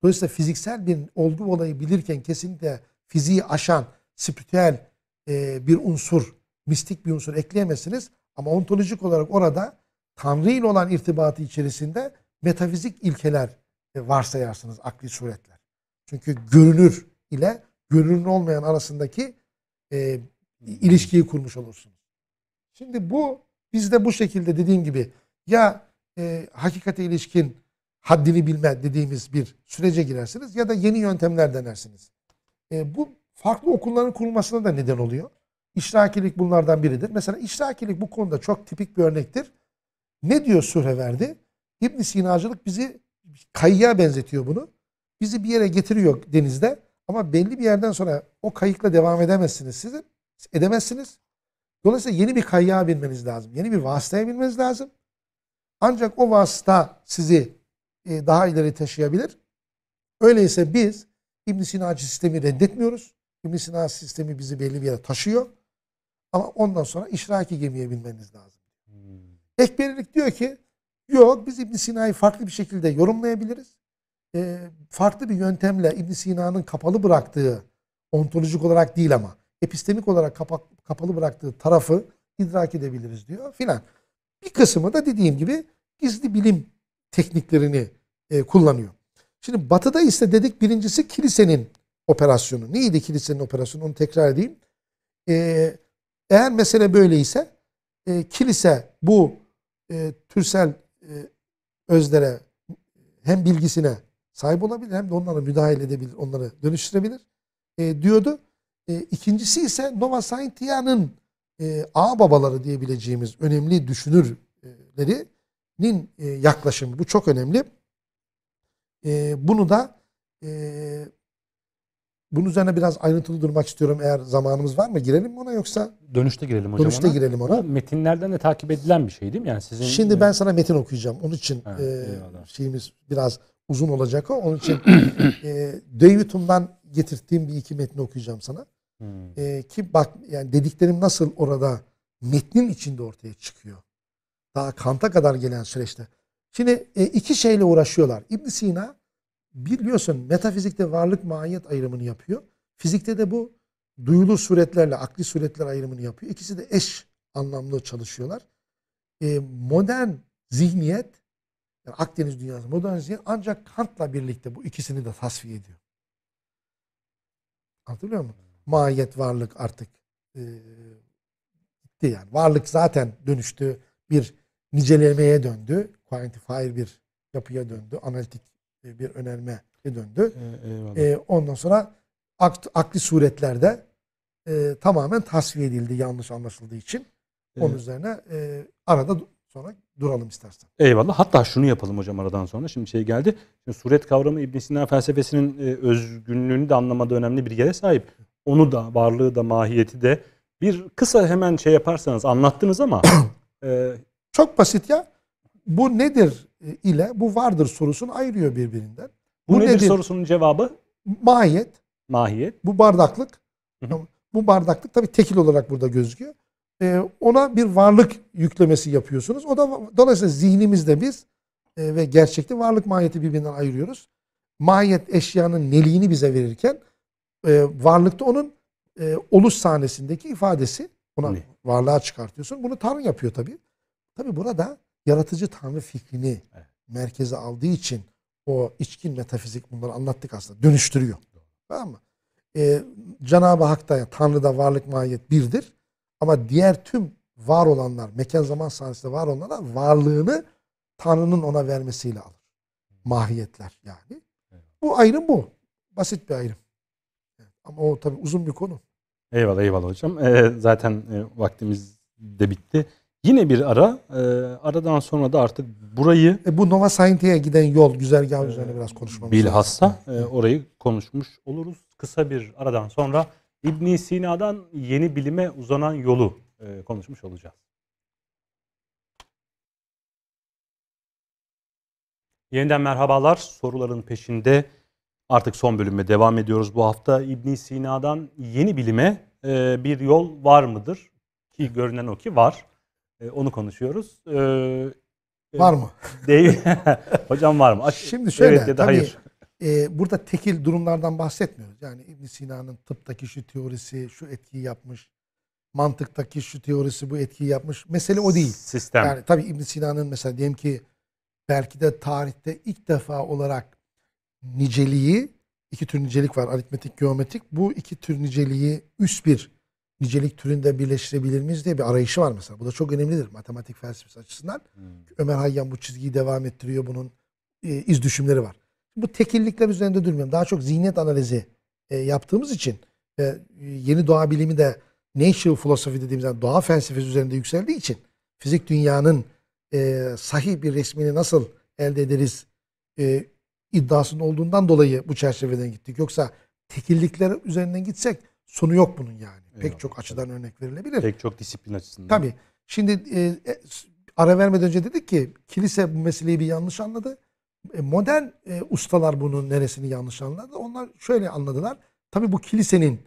Dolayısıyla fiziksel bir olgu olayı bilirken kesinlikle fiziği aşan, spiritüel e, bir unsur, mistik bir unsur ekleyemezsiniz. Ama ontolojik olarak orada Tanrı ile olan irtibatı içerisinde metafizik ilkeler e, varsayarsınız akli suretler. Çünkü görünür ile görünür olmayan arasındaki e, ilişkiyi kurmuş olursunuz. Şimdi bu bizde bu şekilde dediğim gibi ya e, hakikate ilişkin haddini bilme dediğimiz bir sürece girersiniz ya da yeni yöntemler denersiniz. E, bu farklı okulların kurulmasına da neden oluyor. İşrakilik bunlardan biridir. Mesela işrakilik bu konuda çok tipik bir örnektir. Ne diyor Sühreverdi? ibn Sinacılık bizi kayığa benzetiyor bunu. Bizi bir yere getiriyor denizde ama belli bir yerden sonra o kayıkla devam edemezsiniz sizin. Edemezsiniz. Dolayısıyla yeni bir kayığa binmeniz lazım. Yeni bir vasıtaya binmeniz lazım. Ancak o vasıta sizi e, daha ileri taşıyabilir. Öyleyse biz ibn Sina'cı sistemi reddetmiyoruz. ibn Sina sistemi bizi belli bir yere taşıyor. Ama ondan sonra işraki gemiye binmeniz lazım. Hmm. Ekberilik diyor ki Yok biz İbn Sina'yı farklı bir şekilde yorumlayabiliriz. E, farklı bir yöntemle İbn Sina'nın kapalı bıraktığı ontolojik olarak değil ama epistemik olarak kapa kapalı bıraktığı tarafı idrak edebiliriz diyor filan. Bir kısmı da dediğim gibi gizli bilim tekniklerini e, kullanıyor. Şimdi batıda ise dedik birincisi kilisenin operasyonu. Neydi kilisenin operasyonu onu tekrar edeyim. Ee, eğer mesele böyleyse e, kilise bu e, türsel e, özlere hem bilgisine sahip olabilir hem de onlara müdahale edebilir, onları dönüştürebilir e, diyordu. E, ikincisi ise Nova Scientia'nın e, ağ babaları diyebileceğimiz önemli düşünürlerinin e, yaklaşımı. Bu çok önemli. E, bunu da e, bunun üzerine biraz ayrıntılı durmak istiyorum eğer zamanımız var mı? Girelim mi ona yoksa? Dönüşte girelim hocam Dönüşte ona. girelim ona. Bu metinlerden de takip edilen bir şey değil mi? Yani sizin Şimdi e, ben sana metin okuyacağım. Onun için ha, e, şeyimiz biraz uzun olacak o. Onun için e, Davidum'dan getirttiğim bir iki metni okuyacağım sana. Hmm. E, ki bak yani dediklerim nasıl orada metnin içinde ortaya çıkıyor. Daha Kant'a kadar gelen süreçte. Şimdi e, iki şeyle uğraşıyorlar. ibn Sina biliyorsun metafizikte varlık mahiyet ayrımını yapıyor. Fizikte de bu duyulur suretlerle akli suretler ayrımını yapıyor. İkisi de eş anlamlı çalışıyorlar. E, modern zihniyet yani Akdeniz dünyası modern zihniyet ancak Kant'la birlikte bu ikisini de tasfiye ediyor. Anlatabiliyor muyum? Mahiyet varlık artık e, yani. Varlık zaten dönüştü. Bir nicelemeye döndü. Quantifier bir yapıya döndü. Analitik e, bir önerme döndü. Ee, ondan sonra akt, akli suretlerde e, tamamen tasfiye edildi yanlış anlaşıldığı için. Onun ee, üzerine e, arada sonra duralım istersen. Eyvallah. Hatta şunu yapalım hocam aradan sonra. Şimdi şey geldi. Şimdi suret kavramı İbn Sina felsefesinin e, özgünlüğünü de anlamada önemli bir yere sahip. Onu da, varlığı da, mahiyeti de bir kısa hemen şey yaparsanız anlattınız ama. e, Çok basit ya. Bu nedir? E, ile bu vardır sorusunu ayırıyor birbirinden. Bu, bu nedir, nedir sorusunun cevabı? Mahiyet. Mahiyet. Bu bardaklık. Hı hı. Bu bardaklık tabii tekil olarak burada gözüküyor. Ee, ona bir varlık yüklemesi yapıyorsunuz. O da dolayısıyla zihnimizde biz e, ve gerçekte varlık mahiyeti birbirinden ayırıyoruz. Mahiyet eşyanın neliğini bize verirken e, varlıkta onun e, oluş sahnesindeki ifadesi ona varlığa çıkartıyorsun. Bunu Tanrı yapıyor tabii. Tabii burada yaratıcı tanrı fikrini evet. merkeze aldığı için o içkin metafizik bunları anlattık aslında. Dönüştürüyor. Tamam mı? Ee, Cenab-ı Hak'ta Tanrı'da varlık mahiyet birdir. Ama diğer tüm var olanlar, mekan zaman sahnesinde var olanlar varlığını Tanrı'nın ona vermesiyle alır. Mahiyetler yani. Bu ayrım bu. Basit bir ayrım. Ama o tabii uzun bir konu. Eyvallah eyvallah hocam. Ee, zaten e, vaktimiz de bitti. Yine bir ara. E, aradan sonra da artık burayı... E bu Nova Scientia'ya giden yol güzergahı e, üzerine biraz konuşmamız Bilhassa lazım. e, orayı konuşmuş oluruz. Kısa bir aradan sonra İbn Sina'dan yeni bilime uzanan yolu e, konuşmuş olacağız. Yeniden merhabalar. Soruların peşinde artık son bölüme devam ediyoruz. Bu hafta İbn Sina'dan yeni bilime e, bir yol var mıdır? Ki görünen o ki var. Ee, onu konuşuyoruz. Ee, e, var mı? Değil. Hocam var mı? Şimdi şöyle. Evet ya da hayır. E, burada tekil durumlardan bahsetmiyoruz. Yani İbn Sina'nın tıptaki şu teorisi şu etkiyi yapmış. Mantıktaki şu teorisi bu etkiyi yapmış. Mesele o değil. Sistem. Yani tabii İbn Sina'nın mesela diyelim ki belki de tarihte ilk defa olarak niceliği iki tür nicelik var. Aritmetik, geometrik. Bu iki tür niceliği üst bir nicelik türünde birleştirebilir miyiz diye bir arayışı var mesela. Bu da çok önemlidir matematik felsefesi açısından. Hmm. Ömer Hayyan bu çizgiyi devam ettiriyor. Bunun e, iz düşümleri var. Bu tekillikler üzerinde durmuyorum. Daha çok zihniyet analizi e, yaptığımız için e, yeni doğa bilimi de natural philosophy dediğimiz yani doğa felsefesi üzerinde yükseldiği için fizik dünyanın e, sahih bir resmini nasıl elde ederiz e, iddiasının olduğundan dolayı bu çerçeveden gittik. Yoksa tekillikler üzerinden gitsek sonu yok bunun yani. Pek Eyvallah. çok açıdan örnek verilebilir. Pek çok disiplin açısından. Tabii. Şimdi e, e ara vermeden önce dedik ki kilise bu meseleyi bir yanlış anladı. E, modern e, ustalar bunun neresini yanlış anladı. Onlar şöyle anladılar. Tabii bu kilisenin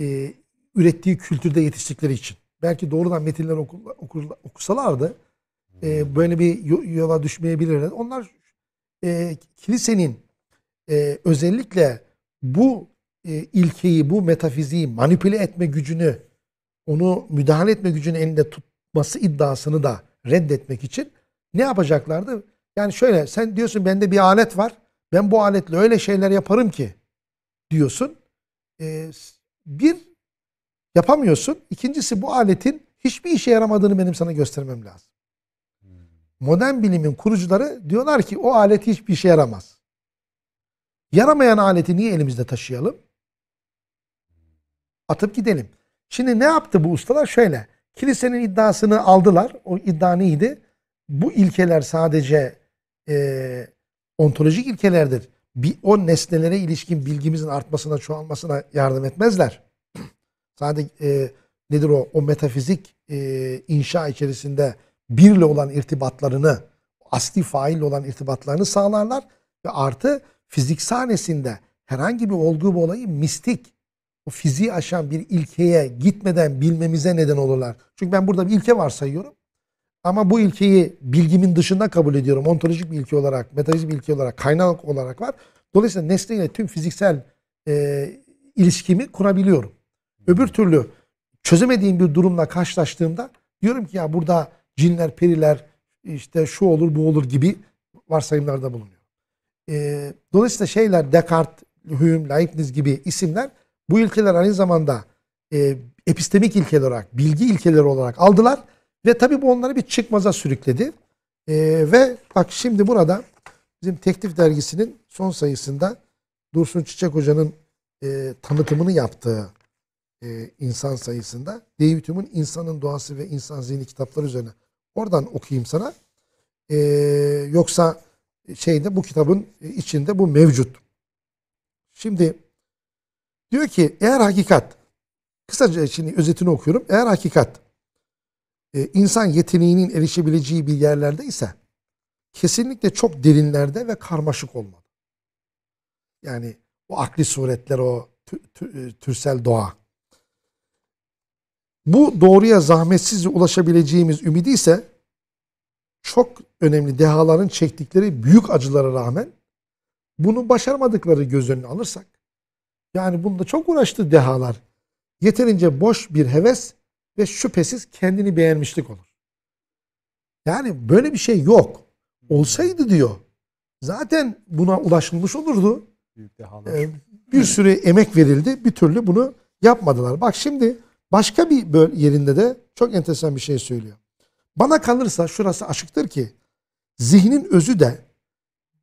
e, ürettiği kültürde yetiştikleri için. Belki doğrudan metinler okula, okula, okusalardı e, hmm. böyle bir yola düşmeyebilirler. Onlar e, kilisenin e, özellikle bu e, ilkeyi, bu metafiziği manipüle etme gücünü, onu müdahale etme gücünü elinde tutması iddiasını da reddetmek için ne yapacaklardı? Yani şöyle sen diyorsun bende bir alet var. Ben bu aletle öyle şeyler yaparım ki diyorsun. Ee, bir yapamıyorsun. İkincisi bu aletin hiçbir işe yaramadığını benim sana göstermem lazım. Modern bilimin kurucuları diyorlar ki o alet hiçbir işe yaramaz. Yaramayan aleti niye elimizde taşıyalım? atıp gidelim. Şimdi ne yaptı bu ustalar? Şöyle. Kilisenin iddiasını aldılar. O iddia neydi? Bu ilkeler sadece e, ontolojik ilkelerdir. Bir, o nesnelere ilişkin bilgimizin artmasına, çoğalmasına yardım etmezler. Sadece e, nedir o? O metafizik e, inşa içerisinde birle olan irtibatlarını, asli faille olan irtibatlarını sağlarlar ve artı fizik sahnesinde herhangi bir olgu bu olayı mistik, o fiziği aşan bir ilkeye gitmeden bilmemize neden olurlar. Çünkü ben burada bir ilke varsayıyorum. Ama bu ilkeyi bilgimin dışında kabul ediyorum. Ontolojik bir ilke olarak, bir ilke olarak, kaynak olarak var. Dolayısıyla nesneyle tüm fiziksel e, ilişkimi kurabiliyorum. Öbür türlü çözemediğim bir durumla karşılaştığımda diyorum ki ya burada cinler, periler, işte şu olur bu olur gibi varsayımlarda bulunuyor. E, dolayısıyla şeyler Descartes, Hume, Leibniz gibi isimler bu ilkeler aynı zamanda e, epistemik ilkeler olarak, bilgi ilkeleri olarak aldılar. Ve tabii bu onları bir çıkmaza sürükledi. E, ve bak şimdi burada bizim Teklif Dergisi'nin son sayısında Dursun Çiçek Hoca'nın e, tanıtımını yaptığı e, insan sayısında David Hume'un İnsanın Doğası ve İnsan Zihni kitapları üzerine. Oradan okuyayım sana. E, yoksa şeyde bu kitabın içinde bu mevcut. Şimdi Diyor ki eğer hakikat kısaca şimdi özetini okuyorum. Eğer hakikat e, insan yeteneğinin erişebileceği bir yerlerde ise kesinlikle çok derinlerde ve karmaşık olmalı. Yani o akli suretler, o e, türsel doğa. Bu doğruya zahmetsiz ulaşabileceğimiz ümidi ise çok önemli dehaların çektikleri büyük acılara rağmen bunu başarmadıkları göz önüne alırsak yani bunda çok uğraştı dehalar. Yeterince boş bir heves ve şüphesiz kendini beğenmişlik olur. Yani böyle bir şey yok. Olsaydı diyor. Zaten buna ulaşılmış olurdu. Ee, bir sürü emek verildi. Bir türlü bunu yapmadılar. Bak şimdi başka bir yerinde de çok enteresan bir şey söylüyor. Bana kalırsa şurası aşıktır ki zihnin özü de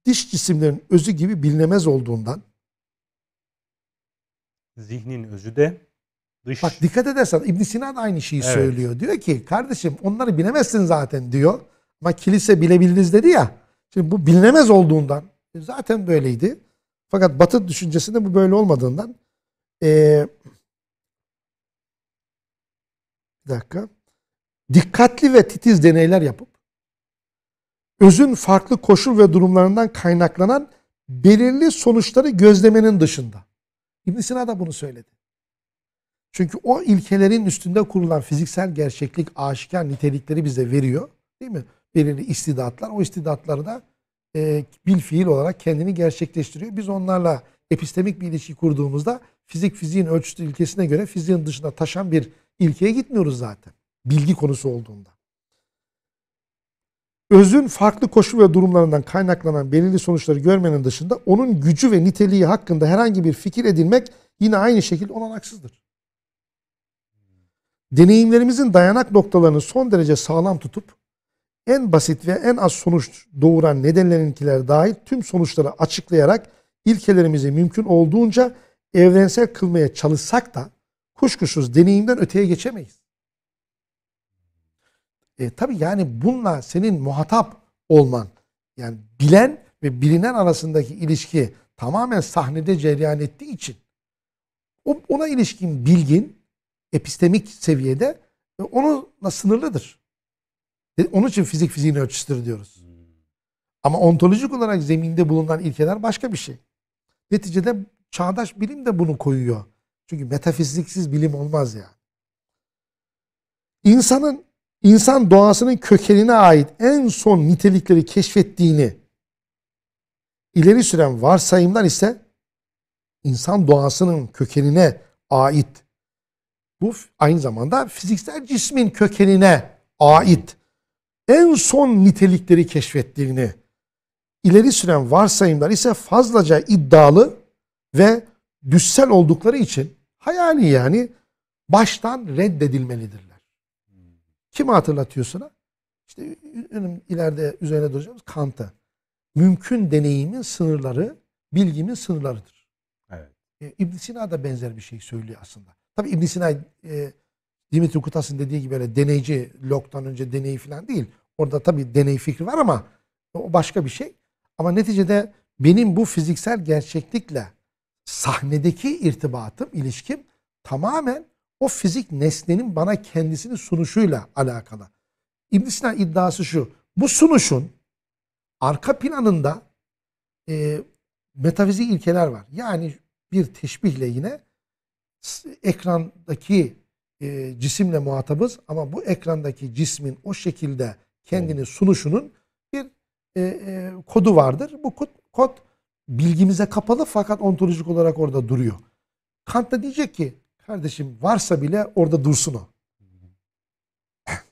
diş cisimlerin özü gibi bilinemez olduğundan zihnin özü de dış... Bak dikkat edersen İbn Sina da aynı şeyi evet. söylüyor. Diyor ki kardeşim onları bilemezsin zaten diyor. Ama kilise bilebildiniz dedi ya. Şimdi bu bilinemez olduğundan zaten böyleydi. Fakat batı düşüncesinde bu böyle olmadığından ee, bir dakika dikkatli ve titiz deneyler yapıp özün farklı koşul ve durumlarından kaynaklanan belirli sonuçları gözlemenin dışında İbn Sina da bunu söyledi. Çünkü o ilkelerin üstünde kurulan fiziksel gerçeklik, aşikar nitelikleri bize veriyor. Değil mi? Belirli istidatlar. O istidatları da e, bil fiil olarak kendini gerçekleştiriyor. Biz onlarla epistemik bir ilişki kurduğumuzda fizik fiziğin ölçüsü ilkesine göre fiziğin dışına taşan bir ilkeye gitmiyoruz zaten. Bilgi konusu olduğunda özün farklı koşul ve durumlarından kaynaklanan belirli sonuçları görmenin dışında onun gücü ve niteliği hakkında herhangi bir fikir edilmek yine aynı şekilde olanaksızdır. Deneyimlerimizin dayanak noktalarını son derece sağlam tutup en basit ve en az sonuç doğuran nedenlerinkiler dahil tüm sonuçları açıklayarak ilkelerimizi mümkün olduğunca evrensel kılmaya çalışsak da kuşkusuz deneyimden öteye geçemeyiz. E, tabii yani bununla senin muhatap olman, yani bilen ve bilinen arasındaki ilişki tamamen sahnede cereyan ettiği için o, ona ilişkin bilgin epistemik seviyede e, onunla sınırlıdır. E, onun için fizik fiziğini ölçüsüdür diyoruz. Hmm. Ama ontolojik olarak zeminde bulunan ilkeler başka bir şey. Neticede çağdaş bilim de bunu koyuyor. Çünkü metafiziksiz bilim olmaz yani. İnsanın insan doğasının kökenine ait en son nitelikleri keşfettiğini ileri süren varsayımlar ise insan doğasının kökenine ait. Bu aynı zamanda fiziksel cismin kökenine ait en son nitelikleri keşfettiğini ileri süren varsayımlar ise fazlaca iddialı ve düssel oldukları için hayali yani baştan reddedilmelidirler. Kimi hatırlatıyor sana? İşte önüm, ileride üzerine duracağımız Kant'a. Mümkün deneyimin sınırları, bilgimin sınırlarıdır. Evet. E, Sina da benzer bir şey söylüyor aslında. Tabi İbn Sina e, Dimitri Kutas'ın dediği gibi öyle deneyici, Locke'dan önce deneyi falan değil. Orada tabi deney fikri var ama o başka bir şey. Ama neticede benim bu fiziksel gerçeklikle sahnedeki irtibatım, ilişkim tamamen o fizik nesnenin bana kendisini sunuşuyla alakalı. İbn Sina iddiası şu. Bu sunuşun arka planında e, metafizik ilkeler var. Yani bir teşbihle yine ekrandaki e, cisimle muhatabız ama bu ekrandaki cismin o şekilde kendini sunuşunun bir e, e, kodu vardır. Bu kod, kod bilgimize kapalı fakat ontolojik olarak orada duruyor. Kant da diyecek ki Kardeşim varsa bile orada dursun o.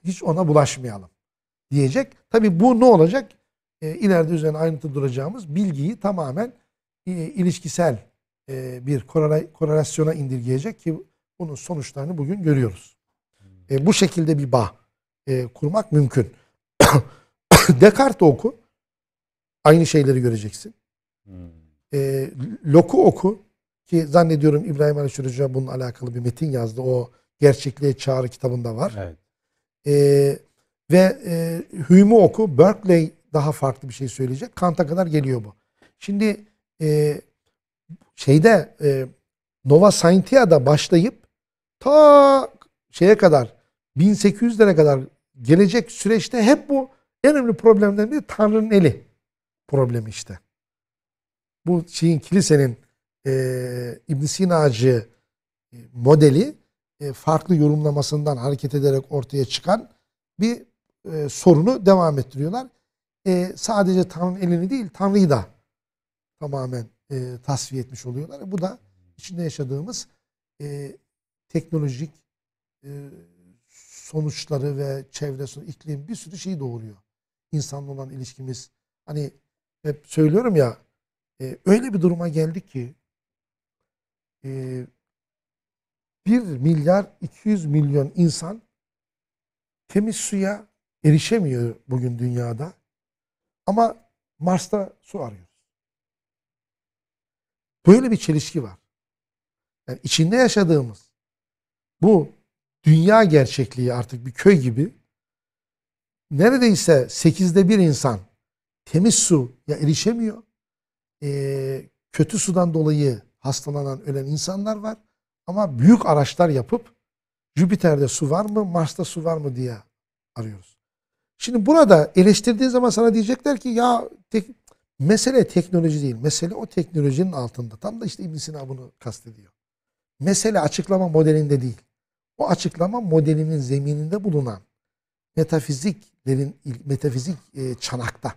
Hiç ona bulaşmayalım diyecek. Tabi bu ne olacak? E, ileride üzerine ayrıntı duracağımız bilgiyi tamamen e, ilişkisel e, bir korelasyona indirgeyecek ki bunun sonuçlarını bugün görüyoruz. E, bu şekilde bir bağ e, kurmak mümkün. Descartes oku. Aynı şeyleri göreceksin. Hmm. E, Locke'u oku. Ki zannediyorum İbrahim Aleyhisselam bunun alakalı bir metin yazdı. O Gerçekliğe Çağrı kitabında var. Evet. Ee, ve e, Hume'u oku. Berkeley daha farklı bir şey söyleyecek. Kant'a kadar geliyor bu. Şimdi e, şeyde e, Nova Scientia'da başlayıp ta şeye kadar 1800'lere kadar gelecek süreçte hep bu en önemli problemlerden biri Tanrı'nın eli problemi işte. Bu şeyin kilisenin e, ibn Sina'cı e, modeli e, farklı yorumlamasından hareket ederek ortaya çıkan bir e, sorunu devam ettiriyorlar. E, sadece Tanrı'nın elini değil Tanrı'yı da tamamen e, tasfiye etmiş oluyorlar. Bu da içinde yaşadığımız e, teknolojik e, sonuçları ve çevre, iklim bir sürü şeyi doğuruyor. İnsanla olan ilişkimiz. Hani hep söylüyorum ya e, öyle bir duruma geldik ki e, ee, 1 milyar 200 milyon insan temiz suya erişemiyor bugün dünyada. Ama Mars'ta su arıyoruz. Böyle bir çelişki var. Yani içinde yaşadığımız bu dünya gerçekliği artık bir köy gibi neredeyse sekizde bir insan temiz suya erişemiyor. E, kötü sudan dolayı hastalanan, ölen insanlar var. Ama büyük araçlar yapıp Jüpiter'de su var mı, Mars'ta su var mı diye arıyoruz. Şimdi burada eleştirdiğin zaman sana diyecekler ki ya tek, mesele teknoloji değil. Mesele o teknolojinin altında. Tam da işte İbn Sina bunu kastediyor. Mesele açıklama modelinde değil. O açıklama modelinin zemininde bulunan metafiziklerin metafizik e, çanakta.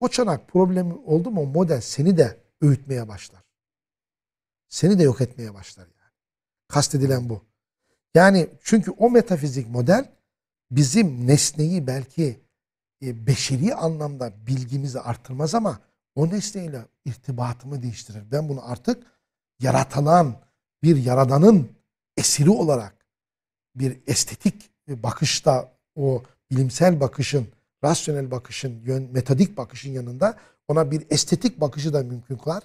O çanak problemi oldu mu model seni de öğütmeye başlar seni de yok etmeye başlar yani. Kastedilen bu. Yani çünkü o metafizik model bizim nesneyi belki e, beşeri anlamda bilgimizi artırmaz ama o nesneyle irtibatımı değiştirir. Ben bunu artık yaratılan bir yaradanın esiri olarak bir estetik bakışta o bilimsel bakışın, rasyonel bakışın, metodik bakışın yanında ona bir estetik bakışı da mümkün kılar.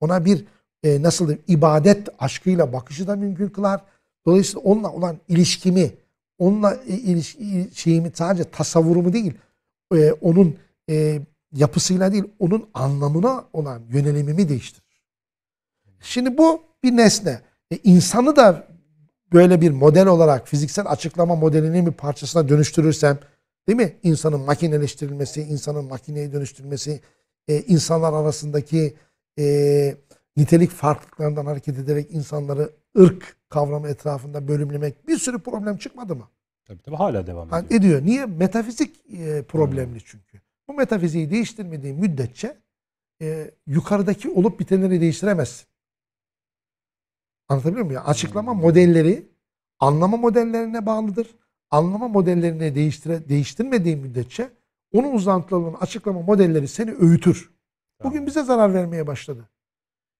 Ona bir e, nasıl diyeyim, ibadet aşkıyla bakışı da mümkün kılar. Dolayısıyla onunla olan ilişkimi, onunla e, ilişki, şeyimi sadece tasavvurumu değil, e, onun e, yapısıyla değil, onun anlamına olan yönelimimi değiştirir. Şimdi bu bir nesne. E, insanı da böyle bir model olarak fiziksel açıklama modelinin bir parçasına dönüştürürsem, değil mi? İnsanın makineleştirilmesi, insanın makineye dönüştürülmesi, e, insanlar arasındaki... E, nitelik farklılıklarından hareket ederek insanları ırk kavramı etrafında bölümlemek bir sürü problem çıkmadı mı? Tabii tabii hala devam ediyor. Yani ediyor. Niye? Metafizik e, problemli hmm. çünkü. Bu metafiziği değiştirmediği müddetçe e, yukarıdaki olup bitenleri değiştiremezsin. Anlatabiliyor muyum? açıklama hmm. modelleri anlama modellerine bağlıdır. Anlama modellerini değiştire, değiştirmediği müddetçe onun uzantılarının açıklama modelleri seni öğütür. Bugün bize zarar vermeye başladı.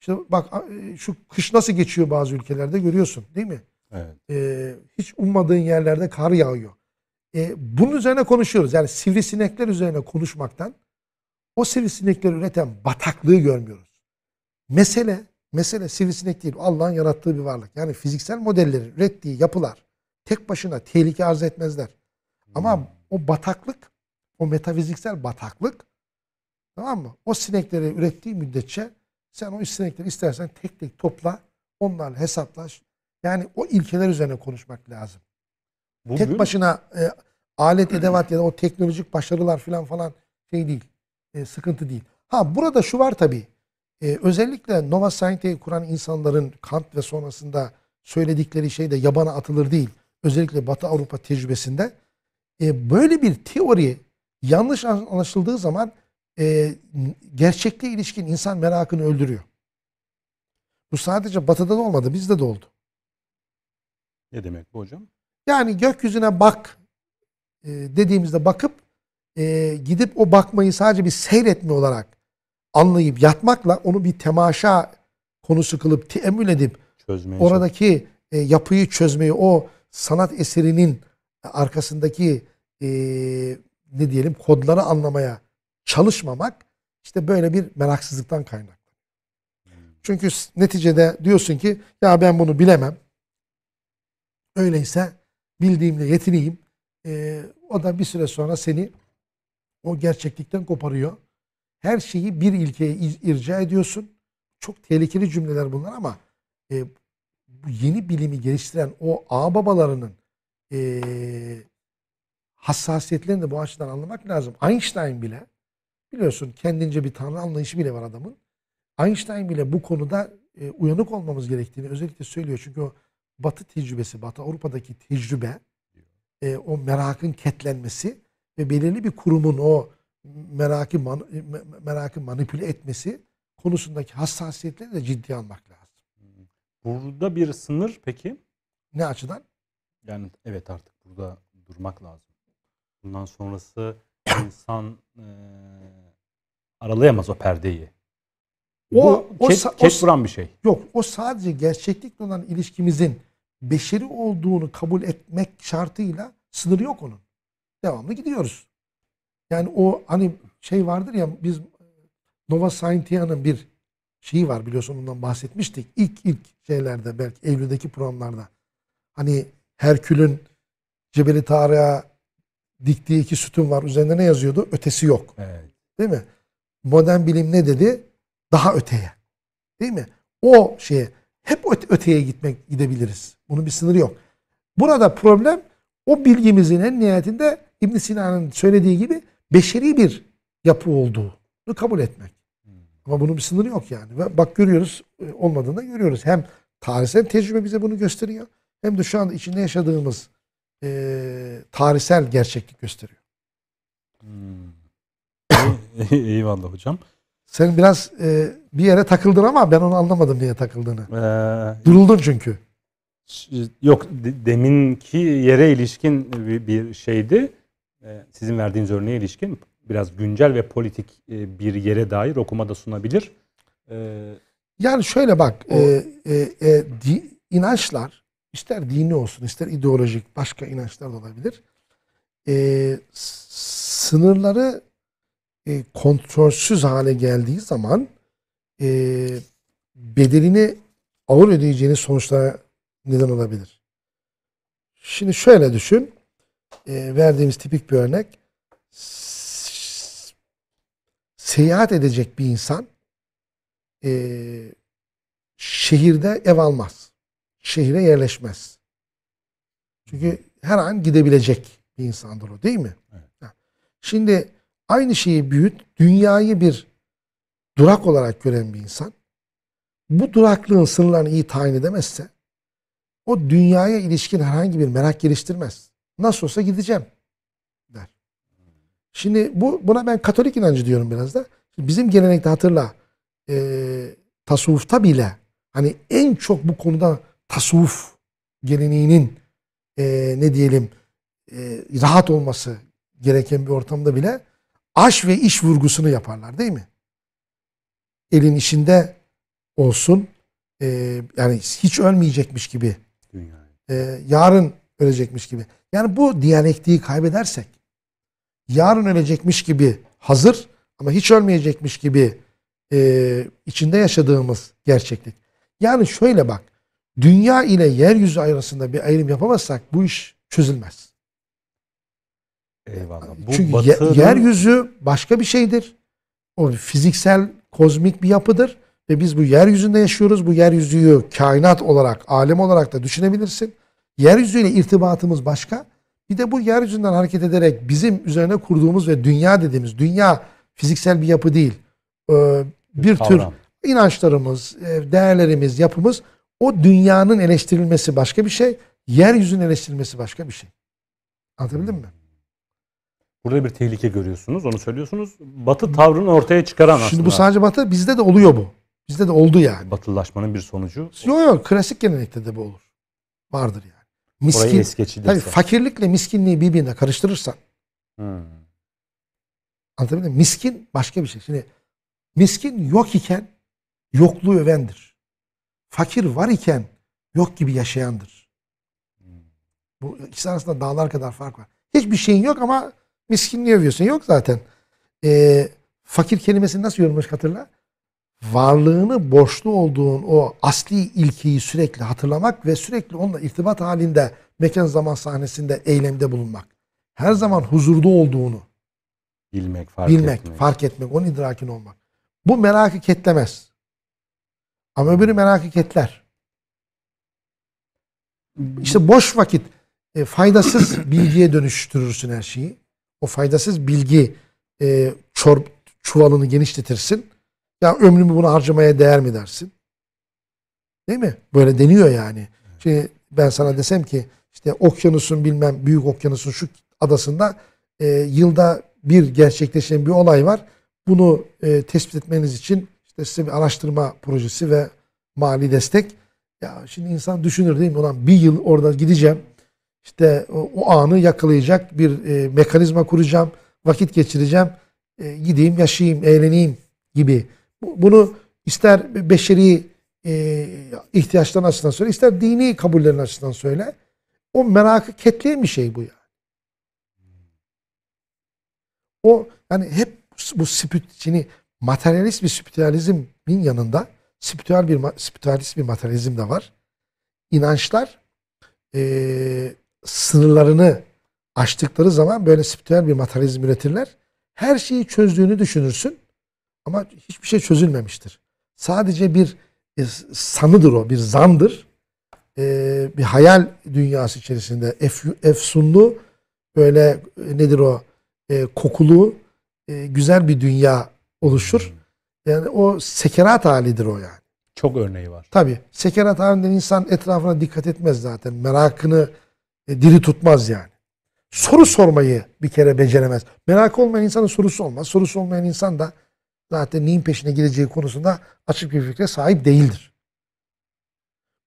İşte bak e, şu kış nasıl geçiyor bazı ülkelerde görüyorsun değil mi? Evet. Ee, hiç ummadığın yerlerde kar yağıyor. Ee, bunun üzerine konuşuyoruz. Yani sivrisinekler üzerine konuşmaktan o sivrisinekleri üreten bataklığı görmüyoruz. Mesele, mesele sivrisinek değil. Allah'ın yarattığı bir varlık. Yani fiziksel modellerin ürettiği yapılar tek başına tehlike arz etmezler. Ama hmm. o bataklık, o metafiziksel bataklık tamam mı? O sinekleri ürettiği müddetçe sen o istinekleri istersen tek tek topla. Onlarla hesaplaş. Yani o ilkeler üzerine konuşmak lazım. Bugün... Tek başına e, alet edevat ya da o teknolojik başarılar falan falan şey değil. E, sıkıntı değil. Ha burada şu var tabii. E, özellikle Nova Scientia'yı kuran insanların Kant ve sonrasında söyledikleri şey de yabana atılır değil. Özellikle Batı Avrupa tecrübesinde. E, böyle bir teori yanlış anlaşıldığı zaman e, ee, gerçekliğe ilişkin insan merakını öldürüyor. Bu sadece batıda da olmadı, bizde de oldu. Ne demek bu hocam? Yani gökyüzüne bak e, dediğimizde bakıp e, gidip o bakmayı sadece bir seyretme olarak anlayıp yatmakla onu bir temaşa konusu kılıp teemmül edip Çözmeye oradaki e, yapıyı çözmeyi o sanat eserinin arkasındaki e, ne diyelim kodları anlamaya çalışmamak işte böyle bir meraksızlıktan kaynaklı. Hmm. Çünkü neticede diyorsun ki ya ben bunu bilemem. Öyleyse bildiğimle yetineyim. Ee, o da bir süre sonra seni o gerçeklikten koparıyor. Her şeyi bir ilkeye irca ediyorsun. Çok tehlikeli cümleler bunlar ama e, bu yeni bilimi geliştiren o ağababalarının e, hassasiyetlerini de bu açıdan anlamak lazım. Einstein bile Biliyorsun kendince bir tanrı anlayışı bile var adamın. Einstein bile bu konuda e, uyanık olmamız gerektiğini özellikle söylüyor. Çünkü o Batı tecrübesi, Batı Avrupa'daki tecrübe, e, o merakın ketlenmesi ve belirli bir kurumun o merakı, man, e, merakı manipüle etmesi konusundaki hassasiyetleri de ciddiye almak lazım. Hmm. Burada bir sınır peki? Ne açıdan? Yani evet artık burada durmak lazım. Bundan sonrası insan e, aralayamaz o perdeyi. O, Bu o, vuran bir şey. Yok o sadece gerçeklikle olan ilişkimizin beşeri olduğunu kabul etmek şartıyla sınırı yok onun. Devamlı gidiyoruz. Yani o hani şey vardır ya biz Nova Scientia'nın bir şeyi var biliyorsun ondan bahsetmiştik. İlk ilk şeylerde belki Eylül'deki programlarda. Hani Herkül'ün Cebeli Tarık'a diktiği iki sütun var. Üzerinde ne yazıyordu? Ötesi yok. Evet. Değil mi? Modern bilim ne dedi? Daha öteye. Değil mi? O şeye hep öte, öteye gitmek gidebiliriz. Bunun bir sınırı yok. Burada problem o bilgimizin en nihayetinde İbn Sina'nın söylediği gibi beşeri bir yapı olduğunu kabul etmek. Hmm. Ama bunun bir sınırı yok yani. Ve bak görüyoruz e, olmadığını görüyoruz. Hem tarihsel tecrübe bize bunu gösteriyor. Hem de şu anda içinde yaşadığımız e, tarihsel gerçeklik gösteriyor. Hmm. Eyvallah hocam. Sen biraz e, bir yere takıldın ama ben onu anlamadım niye takıldığını. Ee, Duruldun çünkü. Yok deminki yere ilişkin bir şeydi. Ee, sizin verdiğiniz örneğe ilişkin biraz güncel ve politik e, bir yere dair okuma da sunabilir. Ee, yani şöyle bak o, e, e, e, di, inançlar İster dini olsun, ister ideolojik, başka inançlar da olabilir. Ee, sınırları e, kontrolsüz hale geldiği zaman e, bedelini ağır ödeyeceğiniz sonuçlara neden olabilir. Şimdi şöyle düşün. E, verdiğimiz tipik bir örnek. Seyahat edecek bir insan e, şehirde ev almaz şehre yerleşmez. Çünkü her an gidebilecek bir insandır o değil mi? Evet. Şimdi aynı şeyi büyüt, dünyayı bir durak olarak gören bir insan bu duraklığın sınırlarını iyi tayin edemezse o dünyaya ilişkin herhangi bir merak geliştirmez. Nasıl olsa gideceğim der. Şimdi bu buna ben Katolik inancı diyorum biraz da. bizim gelenekte hatırla e, tasavvufta bile hani en çok bu konuda tasavvuf geleneğinin e, ne diyelim e, rahat olması gereken bir ortamda bile aş ve iş vurgusunu yaparlar değil mi? Elin işinde olsun e, yani hiç ölmeyecekmiş gibi e, yarın ölecekmiş gibi. Yani bu diyalektiği kaybedersek yarın ölecekmiş gibi hazır ama hiç ölmeyecekmiş gibi e, içinde yaşadığımız gerçeklik. Yani şöyle bak dünya ile yeryüzü arasında bir ayrım yapamazsak bu iş çözülmez. Eyvallah. Bu Çünkü batının... yeryüzü başka bir şeydir. O fiziksel, kozmik bir yapıdır. Ve biz bu yeryüzünde yaşıyoruz. Bu yeryüzüyü kainat olarak, alem olarak da düşünebilirsin. Yeryüzüyle irtibatımız başka. Bir de bu yeryüzünden hareket ederek bizim üzerine kurduğumuz ve dünya dediğimiz, dünya fiziksel bir yapı değil. Ee, bir tür inançlarımız, e, değerlerimiz, yapımız o dünyanın eleştirilmesi başka bir şey. Yeryüzünün eleştirilmesi başka bir şey. Anlatabildim hmm. mi? Burada bir tehlike görüyorsunuz. Onu söylüyorsunuz. Batı tavrını ortaya çıkaran Şimdi aslında. Şimdi bu sadece Batı. Bizde de oluyor bu. Bizde de oldu yani. Batılılaşmanın bir sonucu. Yok yok. Klasik gelenekte de bu olur. Vardır yani. Miskin, Orayı es geçilirse. Tabii fakirlikle miskinliği birbirine karıştırırsan. Hmm. Anlatabildim mi? Miskin başka bir şey. Şimdi miskin yok iken yokluğu övendir fakir var iken yok gibi yaşayandır. Bu ikisi arasında dağlar kadar fark var. Hiçbir şeyin yok ama miskinliği övüyorsun. Yok zaten. E, fakir kelimesini nasıl yorumlamış hatırla? Varlığını borçlu olduğun o asli ilkiyi sürekli hatırlamak ve sürekli onunla irtibat halinde mekan zaman sahnesinde eylemde bulunmak. Her zaman huzurda olduğunu bilmek, fark bilmek, etmek. fark etmek, onun idrakin olmak. Bu merakı ketlemez. Ama öbürü menakiketler. İşte boş vakit e, faydasız bilgiye dönüştürürsün her şeyi. O faydasız bilgi e, çor, çuvalını genişletirsin. Ya ömrümü bunu harcamaya değer mi dersin? Değil mi? Böyle deniyor yani. Şimdi şey, ben sana desem ki işte okyanusun bilmem büyük okyanusun şu adasında e, yılda bir gerçekleşen bir olay var. Bunu e, tespit etmeniz için işte size bir araştırma projesi ve mali destek. Ya şimdi insan düşünür değil mi? Ulan bir yıl orada gideceğim. İşte o, o anı yakalayacak bir e, mekanizma kuracağım. Vakit geçireceğim. E, gideyim, yaşayayım, eğleneyim gibi. Bunu ister beşeri e, ihtiyaçların açısından söyle, ister dini kabullerin açısından söyle. O merakı ketleyen bir şey bu ya? O yani hep bu spüt, şimdi materyalist bir spiritüalizmin yanında spiritüel bir spiritüalist bir materyalizm de var. İnançlar e, sınırlarını aştıkları zaman böyle spiritüel bir materyalizm üretirler. Her şeyi çözdüğünü düşünürsün ama hiçbir şey çözülmemiştir. Sadece bir e, sanıdır o, bir zandır. E, bir hayal dünyası içerisinde ef, efsunlu böyle e, nedir o e, kokulu e, güzel bir dünya oluşur. Yani o sekerat halidir o yani. Çok örneği var. Tabi sekerat halinde insan etrafına dikkat etmez zaten. Merakını e, diri tutmaz yani. Soru sormayı bir kere beceremez. Merak olmayan insanın sorusu olmaz. Sorusu olmayan insan da zaten neyin peşine gideceği konusunda açık bir fikre sahip değildir.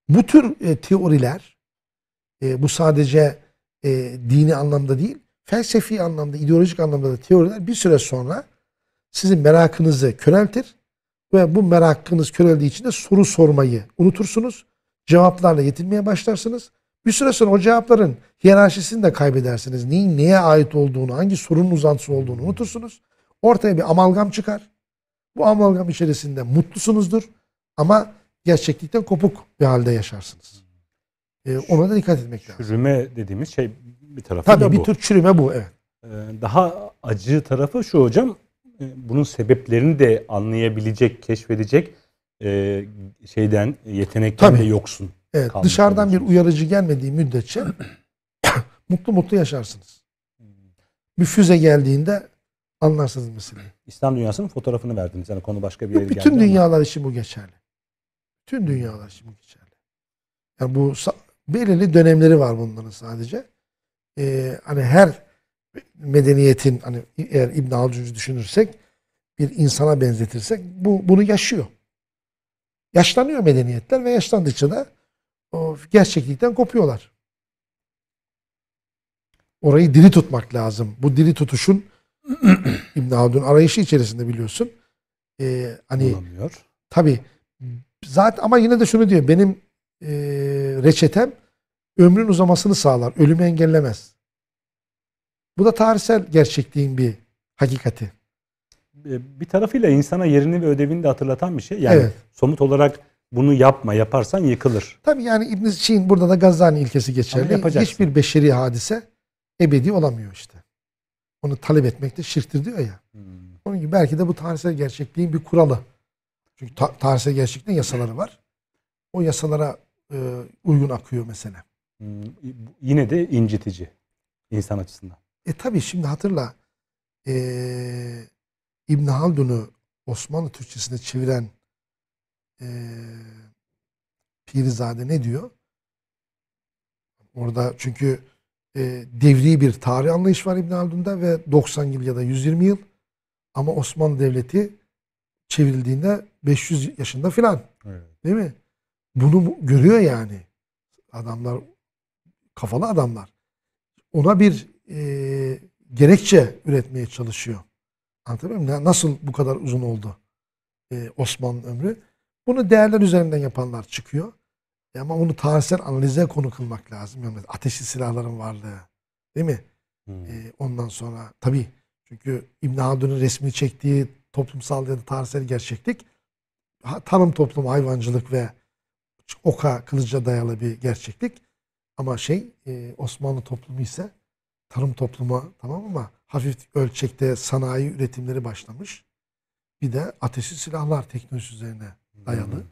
Bu tür e, teoriler e, bu sadece e, dini anlamda değil, felsefi anlamda, ideolojik anlamda da teoriler bir süre sonra sizin merakınızı köreltir ve bu merakınız köreldiği için de soru sormayı unutursunuz. Cevaplarla yetinmeye başlarsınız. Bir süre sonra o cevapların hiyerarşisini de kaybedersiniz. Neyin neye ait olduğunu, hangi sorunun uzantısı olduğunu unutursunuz. Ortaya bir amalgam çıkar. Bu amalgam içerisinde mutlusunuzdur ama gerçeklikten kopuk bir halde yaşarsınız. Ee, ona da dikkat etmek lazım. Çürüme dediğimiz şey bir tarafı Tabii da bu. bir tür çürüme bu evet. Ee, daha acı tarafı şu hocam e, bunun sebeplerini de anlayabilecek, keşfedecek e, şeyden, yetenekten yoksun. Evet, dışarıdan bir uyarıcı gelmediği müddetçe mutlu mutlu yaşarsınız. Bir hmm. füze geldiğinde anlarsınız mesela. İslam dünyasının fotoğrafını verdiniz. Yani konu başka bir yere geldi Bütün dünyalar ama... için bu geçerli. Bütün dünyalar için bu geçerli. Yani bu belirli dönemleri var bunların sadece. Ee, hani her medeniyetin hani eğer İbn Haldun'u düşünürsek bir insana benzetirsek bu bunu yaşıyor. Yaşlanıyor medeniyetler ve yaşlandıkça da o gerçeklikten kopuyorlar. Orayı diri tutmak lazım. Bu diri tutuşun İbn Haldun arayışı içerisinde biliyorsun. Ee, hani Bulamıyor. Tabii. Zaten ama yine de şunu diyor. Benim e, reçetem ömrün uzamasını sağlar. Ölümü engellemez. Bu da tarihsel gerçekliğin bir hakikati. Ee, bir tarafıyla insana yerini ve ödevini de hatırlatan bir şey. Yani evet. somut olarak bunu yapma, yaparsan yıkılır. Tabii yani ibn Şeyin burada da Gazani ilkesi geçerli. Hiçbir beşeri hadise ebedi olamıyor işte. Onu talep etmek de şirktir diyor ya. Hmm. Onun gibi belki de bu tarihsel gerçekliğin bir kuralı. Çünkü ta tarihsel gerçekliğin yasaları var. O yasalara e, uygun akıyor mesele. Hmm. Yine de incitici insan açısından. E tabi şimdi hatırla e, İbn Haldun'u Osmanlı Türkçesine çeviren e, Pirizade ne diyor? Orada çünkü e, devri bir tarih anlayış var İbn Haldun'da ve 90 yıl ya da 120 yıl ama Osmanlı Devleti çevrildiğinde 500 yaşında filan. Evet. Değil mi? Bunu görüyor yani. Adamlar kafalı adamlar. Ona bir e, gerekçe üretmeye çalışıyor. Anlatabiliyor muyum? Nasıl bu kadar uzun oldu e, Osmanlı ömrü? Bunu değerler üzerinden yapanlar çıkıyor. E ama onu tarihsel analize konu kılmak lazım. Yani ateşli silahların varlığı. Değil mi? Hmm. E, ondan sonra tabii çünkü İbn Haldun'un resmini çektiği toplumsal ya da tarihsel gerçeklik tarım toplumu, hayvancılık ve oka, kılıca dayalı bir gerçeklik. Ama şey e, Osmanlı toplumu ise tarım toplumu tamam ama hafif ölçekte sanayi üretimleri başlamış. Bir de ateşli silahlar teknoloji üzerine dayalı Hı.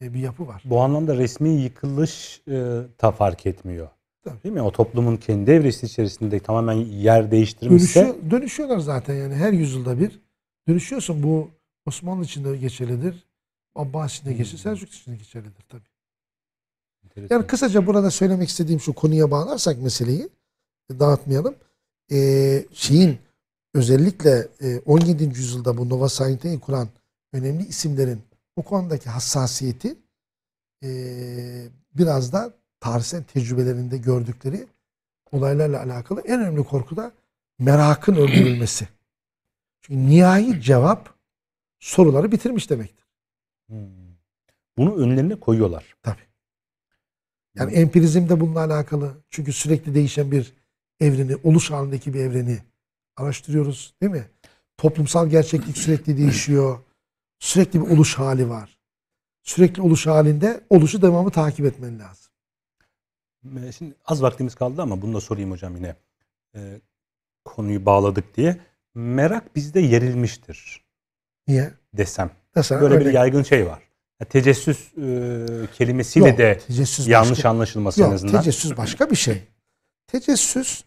Hmm. E, bir yapı var. Bu anlamda resmi yıkılış e, ta fark etmiyor. Tabii. Değil mi? O toplumun kendi evresi içerisinde tamamen yer değiştirmişse... Dönüşüyor, dönüşüyorlar zaten yani her yüzyılda bir. Dönüşüyorsun bu Osmanlı için de geçerlidir. Abbas için de hmm. geçerlidir. Selçuk için de geçerlidir tabii. Yani kısaca burada söylemek istediğim şu konuya bağlarsak meseleyi dağıtmayalım. Ee, şeyin özellikle e, 17. yüzyılda bu Nova Scientia'yı kuran önemli isimlerin bu konudaki hassasiyeti e, biraz da tarihsel tecrübelerinde gördükleri olaylarla alakalı en önemli korku da merakın öldürülmesi. Çünkü nihai cevap soruları bitirmiş demektir. Hmm. Bunu önlerine koyuyorlar. Tabii. Yani hmm. empirizm de bununla alakalı. Çünkü sürekli değişen bir evreni, oluş halindeki bir evreni araştırıyoruz değil mi? Toplumsal gerçeklik sürekli değişiyor. Sürekli bir oluş hali var. Sürekli oluş halinde oluşu devamı takip etmen lazım. Ee, şimdi az vaktimiz kaldı ama bunu da sorayım hocam yine. Ee, konuyu bağladık diye. Merak bizde yerilmiştir. Niye? Desem. Desem Böyle örnek. bir yaygın şey var. Tecessüs e, kelimesiyle Yok, de tecessüs yanlış başka. anlaşılması Yok, en azından. Tecessüs başka bir şey. Tecessüs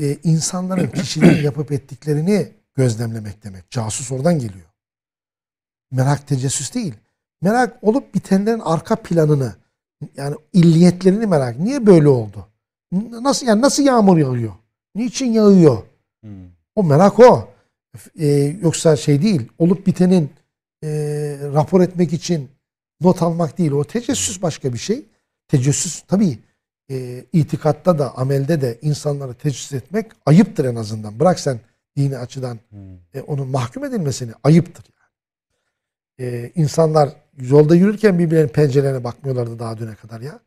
e, insanların kişilerin yapıp ettiklerini gözlemlemek demek. Casus oradan geliyor. Merak tecessüs değil. Merak olup bitenlerin arka planını yani illiyetlerini merak. Niye böyle oldu? Nasıl yani nasıl yağmur yağıyor? Niçin yağıyor? Hmm. O merak o. Ee, yoksa şey değil. Olup bitenin e, rapor etmek için not almak değil. O tecessüs başka bir şey. Tecessüs tabii e, itikatta da amelde de insanlara teçhiz etmek ayıptır en azından. Bırak sen dini açıdan hmm. e, onun mahkum edilmesini ayıptır. Yani. E, insanlar yolda yürürken birbirlerinin pencerelerine bakmıyorlardı daha düne kadar ya.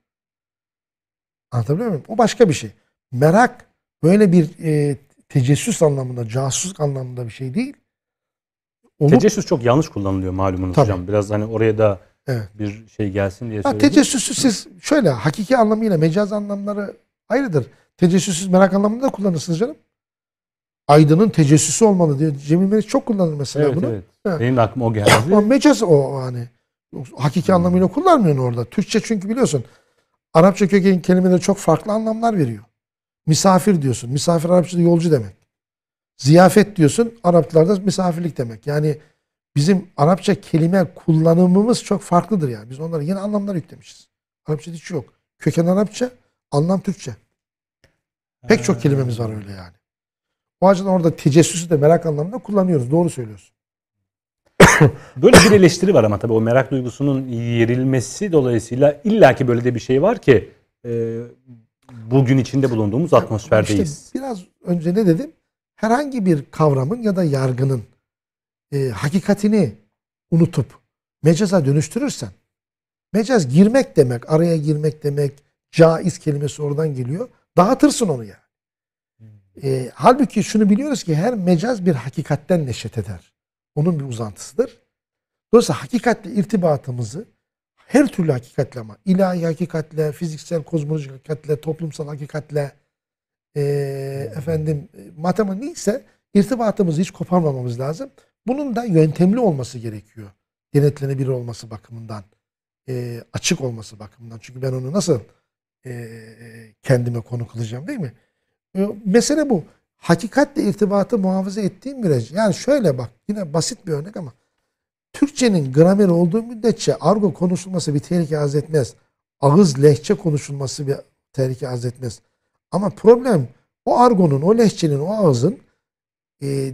Anlatabiliyor muyum? O başka bir şey. Merak böyle bir e, tecessüs anlamında, casusluk anlamında bir şey değil. Olup, tecessüs çok yanlış kullanılıyor malumunuz tabii. hocam. Biraz hani oraya da evet. bir şey gelsin diye söyledim. siz şöyle hakiki anlamıyla mecaz anlamları ayrıdır. Tecessüssüz merak anlamında da kullanırsınız canım. Aydın'ın tecessüsü olmalı diye Cemil Meriç çok kullanır mesela evet, bunu. Evet. Ha. Benim de aklıma o geldi. Ama mecaz o hani. Hakiki hmm. anlamıyla kullanmıyorsun orada. Türkçe çünkü biliyorsun. Arapça köken kelimeleri çok farklı anlamlar veriyor. Misafir diyorsun. Misafir Arapçada yolcu demek. Ziyafet diyorsun. Araplarda misafirlik demek. Yani bizim Arapça kelime kullanımımız çok farklıdır yani. Biz onlara yeni anlamlar yüklemişiz. Arapça hiç yok. Köken Arapça, anlam Türkçe. Pek çok kelimemiz var öyle yani. O açıdan orada tecessüsü de merak anlamında kullanıyoruz. Doğru söylüyorsun. böyle bir eleştiri var ama tabii o merak duygusunun yerilmesi dolayısıyla illaki böyle de bir şey var ki e, bugün içinde bulunduğumuz atmosferdeyiz. İşte biraz önce ne dedim? Herhangi bir kavramın ya da yargının e, hakikatini unutup mecaza dönüştürürsen, mecaz girmek demek, araya girmek demek, caiz kelimesi oradan geliyor. Dağıtırsın onu ya. E, halbuki şunu biliyoruz ki her mecaz bir hakikatten neşet eder. Onun bir uzantısıdır. Dolayısıyla hakikatle irtibatımızı her türlü hakikatle ama ilahi hakikatle, fiziksel, kozmolojik hakikatle, toplumsal hakikatle e, hmm. efendim e, matematik neyse irtibatımızı hiç koparmamamız lazım. Bunun da yöntemli olması gerekiyor. Denetlenebilir olması bakımından. E, açık olması bakımından. Çünkü ben onu nasıl e, kendime konu kılacağım değil mi? E, mesele bu. Hakikatle irtibatı muhafaza ettiğim sürece. Yani şöyle bak yine basit bir örnek ama Türkçenin grameri olduğu müddetçe argo konuşulması bir tehlike arz etmez. Ağız lehçe konuşulması bir tehlike arz etmez. Ama problem o argonun, o lehçenin, o ağızın e,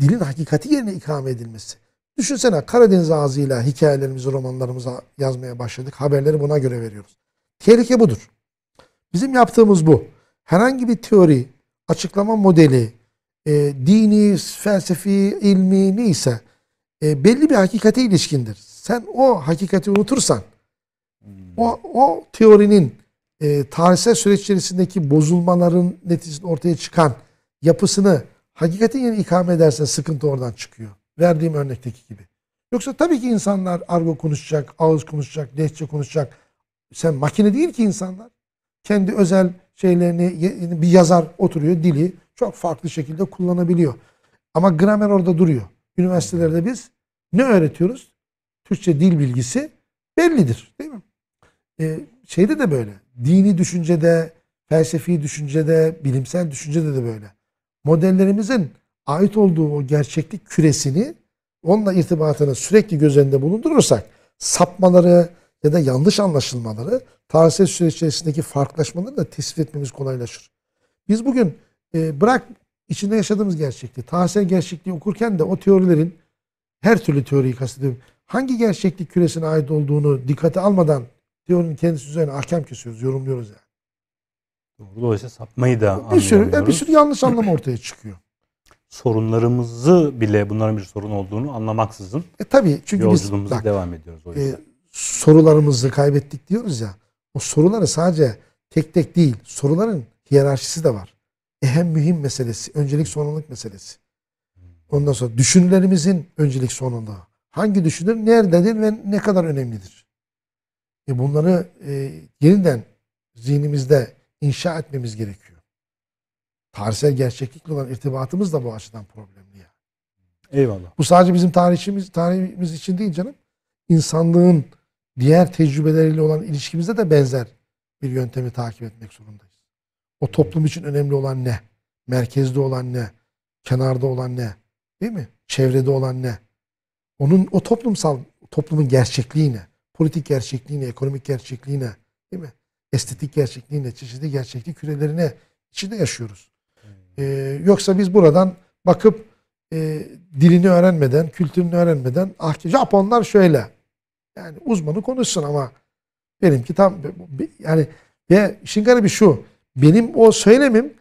dilin hakikati yerine ikame edilmesi. Düşünsene Karadeniz ağzıyla hikayelerimizi, romanlarımıza yazmaya başladık. Haberleri buna göre veriyoruz. Tehlike budur. Bizim yaptığımız bu. Herhangi bir teori, açıklama modeli, e, dini, felsefi, ilmi neyse e, belli bir hakikate ilişkindir. Sen o hakikati unutursan hmm. o, o teorinin e, tarihsel süreç içerisindeki bozulmaların neticesinde ortaya çıkan yapısını Hakikatin yine ikame ederse sıkıntı oradan çıkıyor. Verdiğim örnekteki gibi. Yoksa tabii ki insanlar argo konuşacak, ağız konuşacak, lehçe konuşacak. Sen makine değil ki insanlar. Kendi özel şeylerini bir yazar oturuyor dili çok farklı şekilde kullanabiliyor. Ama gramer orada duruyor. Üniversitelerde biz ne öğretiyoruz? Türkçe dil bilgisi bellidir değil mi? Ee, şeyde de böyle. Dini düşüncede, felsefi düşüncede, bilimsel düşüncede de böyle modellerimizin ait olduğu o gerçeklik küresini onunla irtibatını sürekli göz önünde bulundurursak sapmaları ya da yanlış anlaşılmaları tarihsel süreç içerisindeki farklılaşmaları da tespit etmemiz kolaylaşır. Biz bugün e, bırak içinde yaşadığımız gerçekliği, tarihsel gerçekliği okurken de o teorilerin her türlü teoriyi kastediyorum. Hangi gerçeklik küresine ait olduğunu dikkate almadan teorinin kendisi üzerine ahkam kesiyoruz, yorumluyoruz yani. Dolayısıyla sapmayı da bir sürü, e, bir sürü yanlış anlam ortaya çıkıyor. Sorunlarımızı bile bunların bir sorun olduğunu anlamaksızın e, tabii, çünkü yolculuğumuza biz, bak, ediyoruz. O E, sorularımızı kaybettik diyoruz ya. O soruları sadece tek tek değil, soruların hiyerarşisi de var. Ehem mühim meselesi, öncelik sonralık meselesi. Ondan sonra düşünülerimizin öncelik sonunda Hangi düşünür, nerededir ve ne kadar önemlidir? E bunları e, yeniden zihnimizde inşa etmemiz gerekiyor. Tarihsel gerçeklikle olan irtibatımız da bu açıdan problemli yani. Eyvallah. Bu sadece bizim tarihimiz, tarihimiz için değil canım. İnsanlığın diğer tecrübeleriyle olan ilişkimizde de benzer bir yöntemi takip etmek zorundayız. O toplum için önemli olan ne? Merkezde olan ne? Kenarda olan ne? Değil mi? Çevrede olan ne? Onun o toplumsal toplumun gerçekliğine, Politik gerçekliğine, Ekonomik gerçekliğine, Değil mi? estetik gerçekliğine, çeşitli gerçeklik kürelerine içinde yaşıyoruz. E, yoksa biz buradan bakıp e, dilini öğrenmeden, kültürünü öğrenmeden ah Japonlar şöyle. Yani uzmanı konuşsun ama benimki tam yani ve işin garibi şu. Benim o söylemim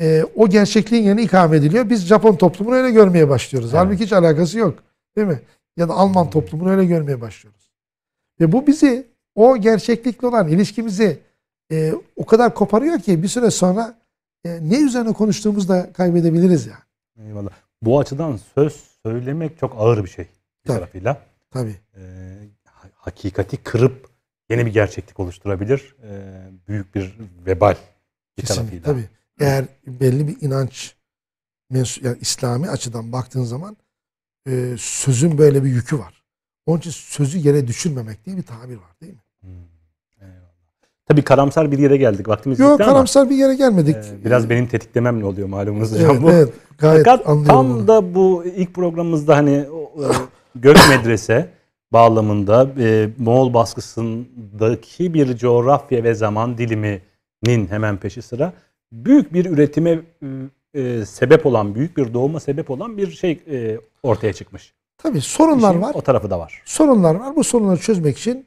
e, o gerçekliğin yerine ikame ediliyor. Biz Japon toplumunu öyle görmeye başlıyoruz. Evet. Halbuki hiç alakası yok. Değil mi? Ya da Alman toplumunu öyle görmeye başlıyoruz. Ve bu bizi o gerçeklikle olan ilişkimizi e, o kadar koparıyor ki bir süre sonra e, ne üzerine konuştuğumuzu da kaybedebiliriz yani. Eyvallah. Bu açıdan söz söylemek çok ağır bir şey bir Tabii. tarafıyla. Tabii. E, hakikati kırıp yeni bir gerçeklik oluşturabilir. E, büyük bir vebal bir Kesinlikle, tarafıyla. Tabii. Eğer belli bir inanç yani İslami açıdan baktığın zaman e, sözün böyle bir yükü var. Onun için sözü yere düşürmemek diye bir tabir var değil mi? Hmm. Tabi karamsar bir yere geldik. Vaktimiz Yok bitti ama. karamsar bir yere gelmedik. E, biraz ee, benim tetiklemem ne oluyor malumunuz evet, hocam bu. Evet, gayet Fakat anlıyorum. tam onu. da bu ilk programımızda hani e, Gök Medrese bağlamında e, Moğol baskısındaki bir coğrafya ve zaman diliminin hemen peşi sıra büyük bir üretime e, sebep olan, büyük bir doğuma sebep olan bir şey e, ortaya çıkmış. Tabii sorunlar İşin var. O tarafı da var. Sorunlar var. Bu sorunları çözmek için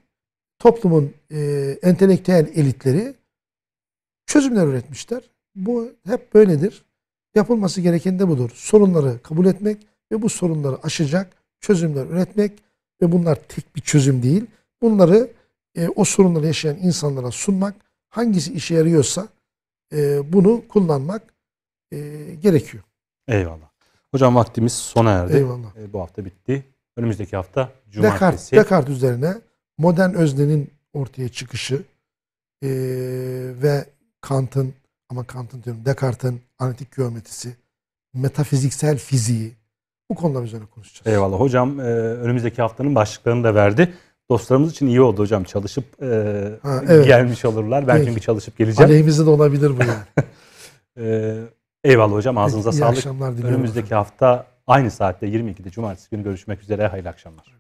toplumun e, entelektüel elitleri çözümler üretmişler. Bu hep böyledir. Yapılması gereken de budur. Sorunları kabul etmek ve bu sorunları aşacak çözümler üretmek ve bunlar tek bir çözüm değil. Bunları e, o sorunları yaşayan insanlara sunmak, hangisi işe yarıyorsa e, bunu kullanmak e, gerekiyor. Eyvallah. Hocam vaktimiz sona erdi. Eyvallah. E, bu hafta bitti. Önümüzdeki hafta cumartesi. Descartes, Descartes üzerine modern öznenin ortaya çıkışı e, ve Kant'ın ama Kant'ın diyorum Descartes'in analitik geometrisi, metafiziksel fiziği bu konular üzerine konuşacağız. Eyvallah hocam e, önümüzdeki haftanın başlıklarını da verdi. Dostlarımız için iyi oldu hocam çalışıp e, ha, evet. gelmiş olurlar. Ben Peki. çünkü çalışıp geleceğim. Aleyhimizde de olabilir bu yani. e, eyvallah hocam ağzınıza İyi sağlık. Önümüzdeki hocam. hafta aynı saatte 22'de cumartesi günü görüşmek üzere. Hayırlı akşamlar.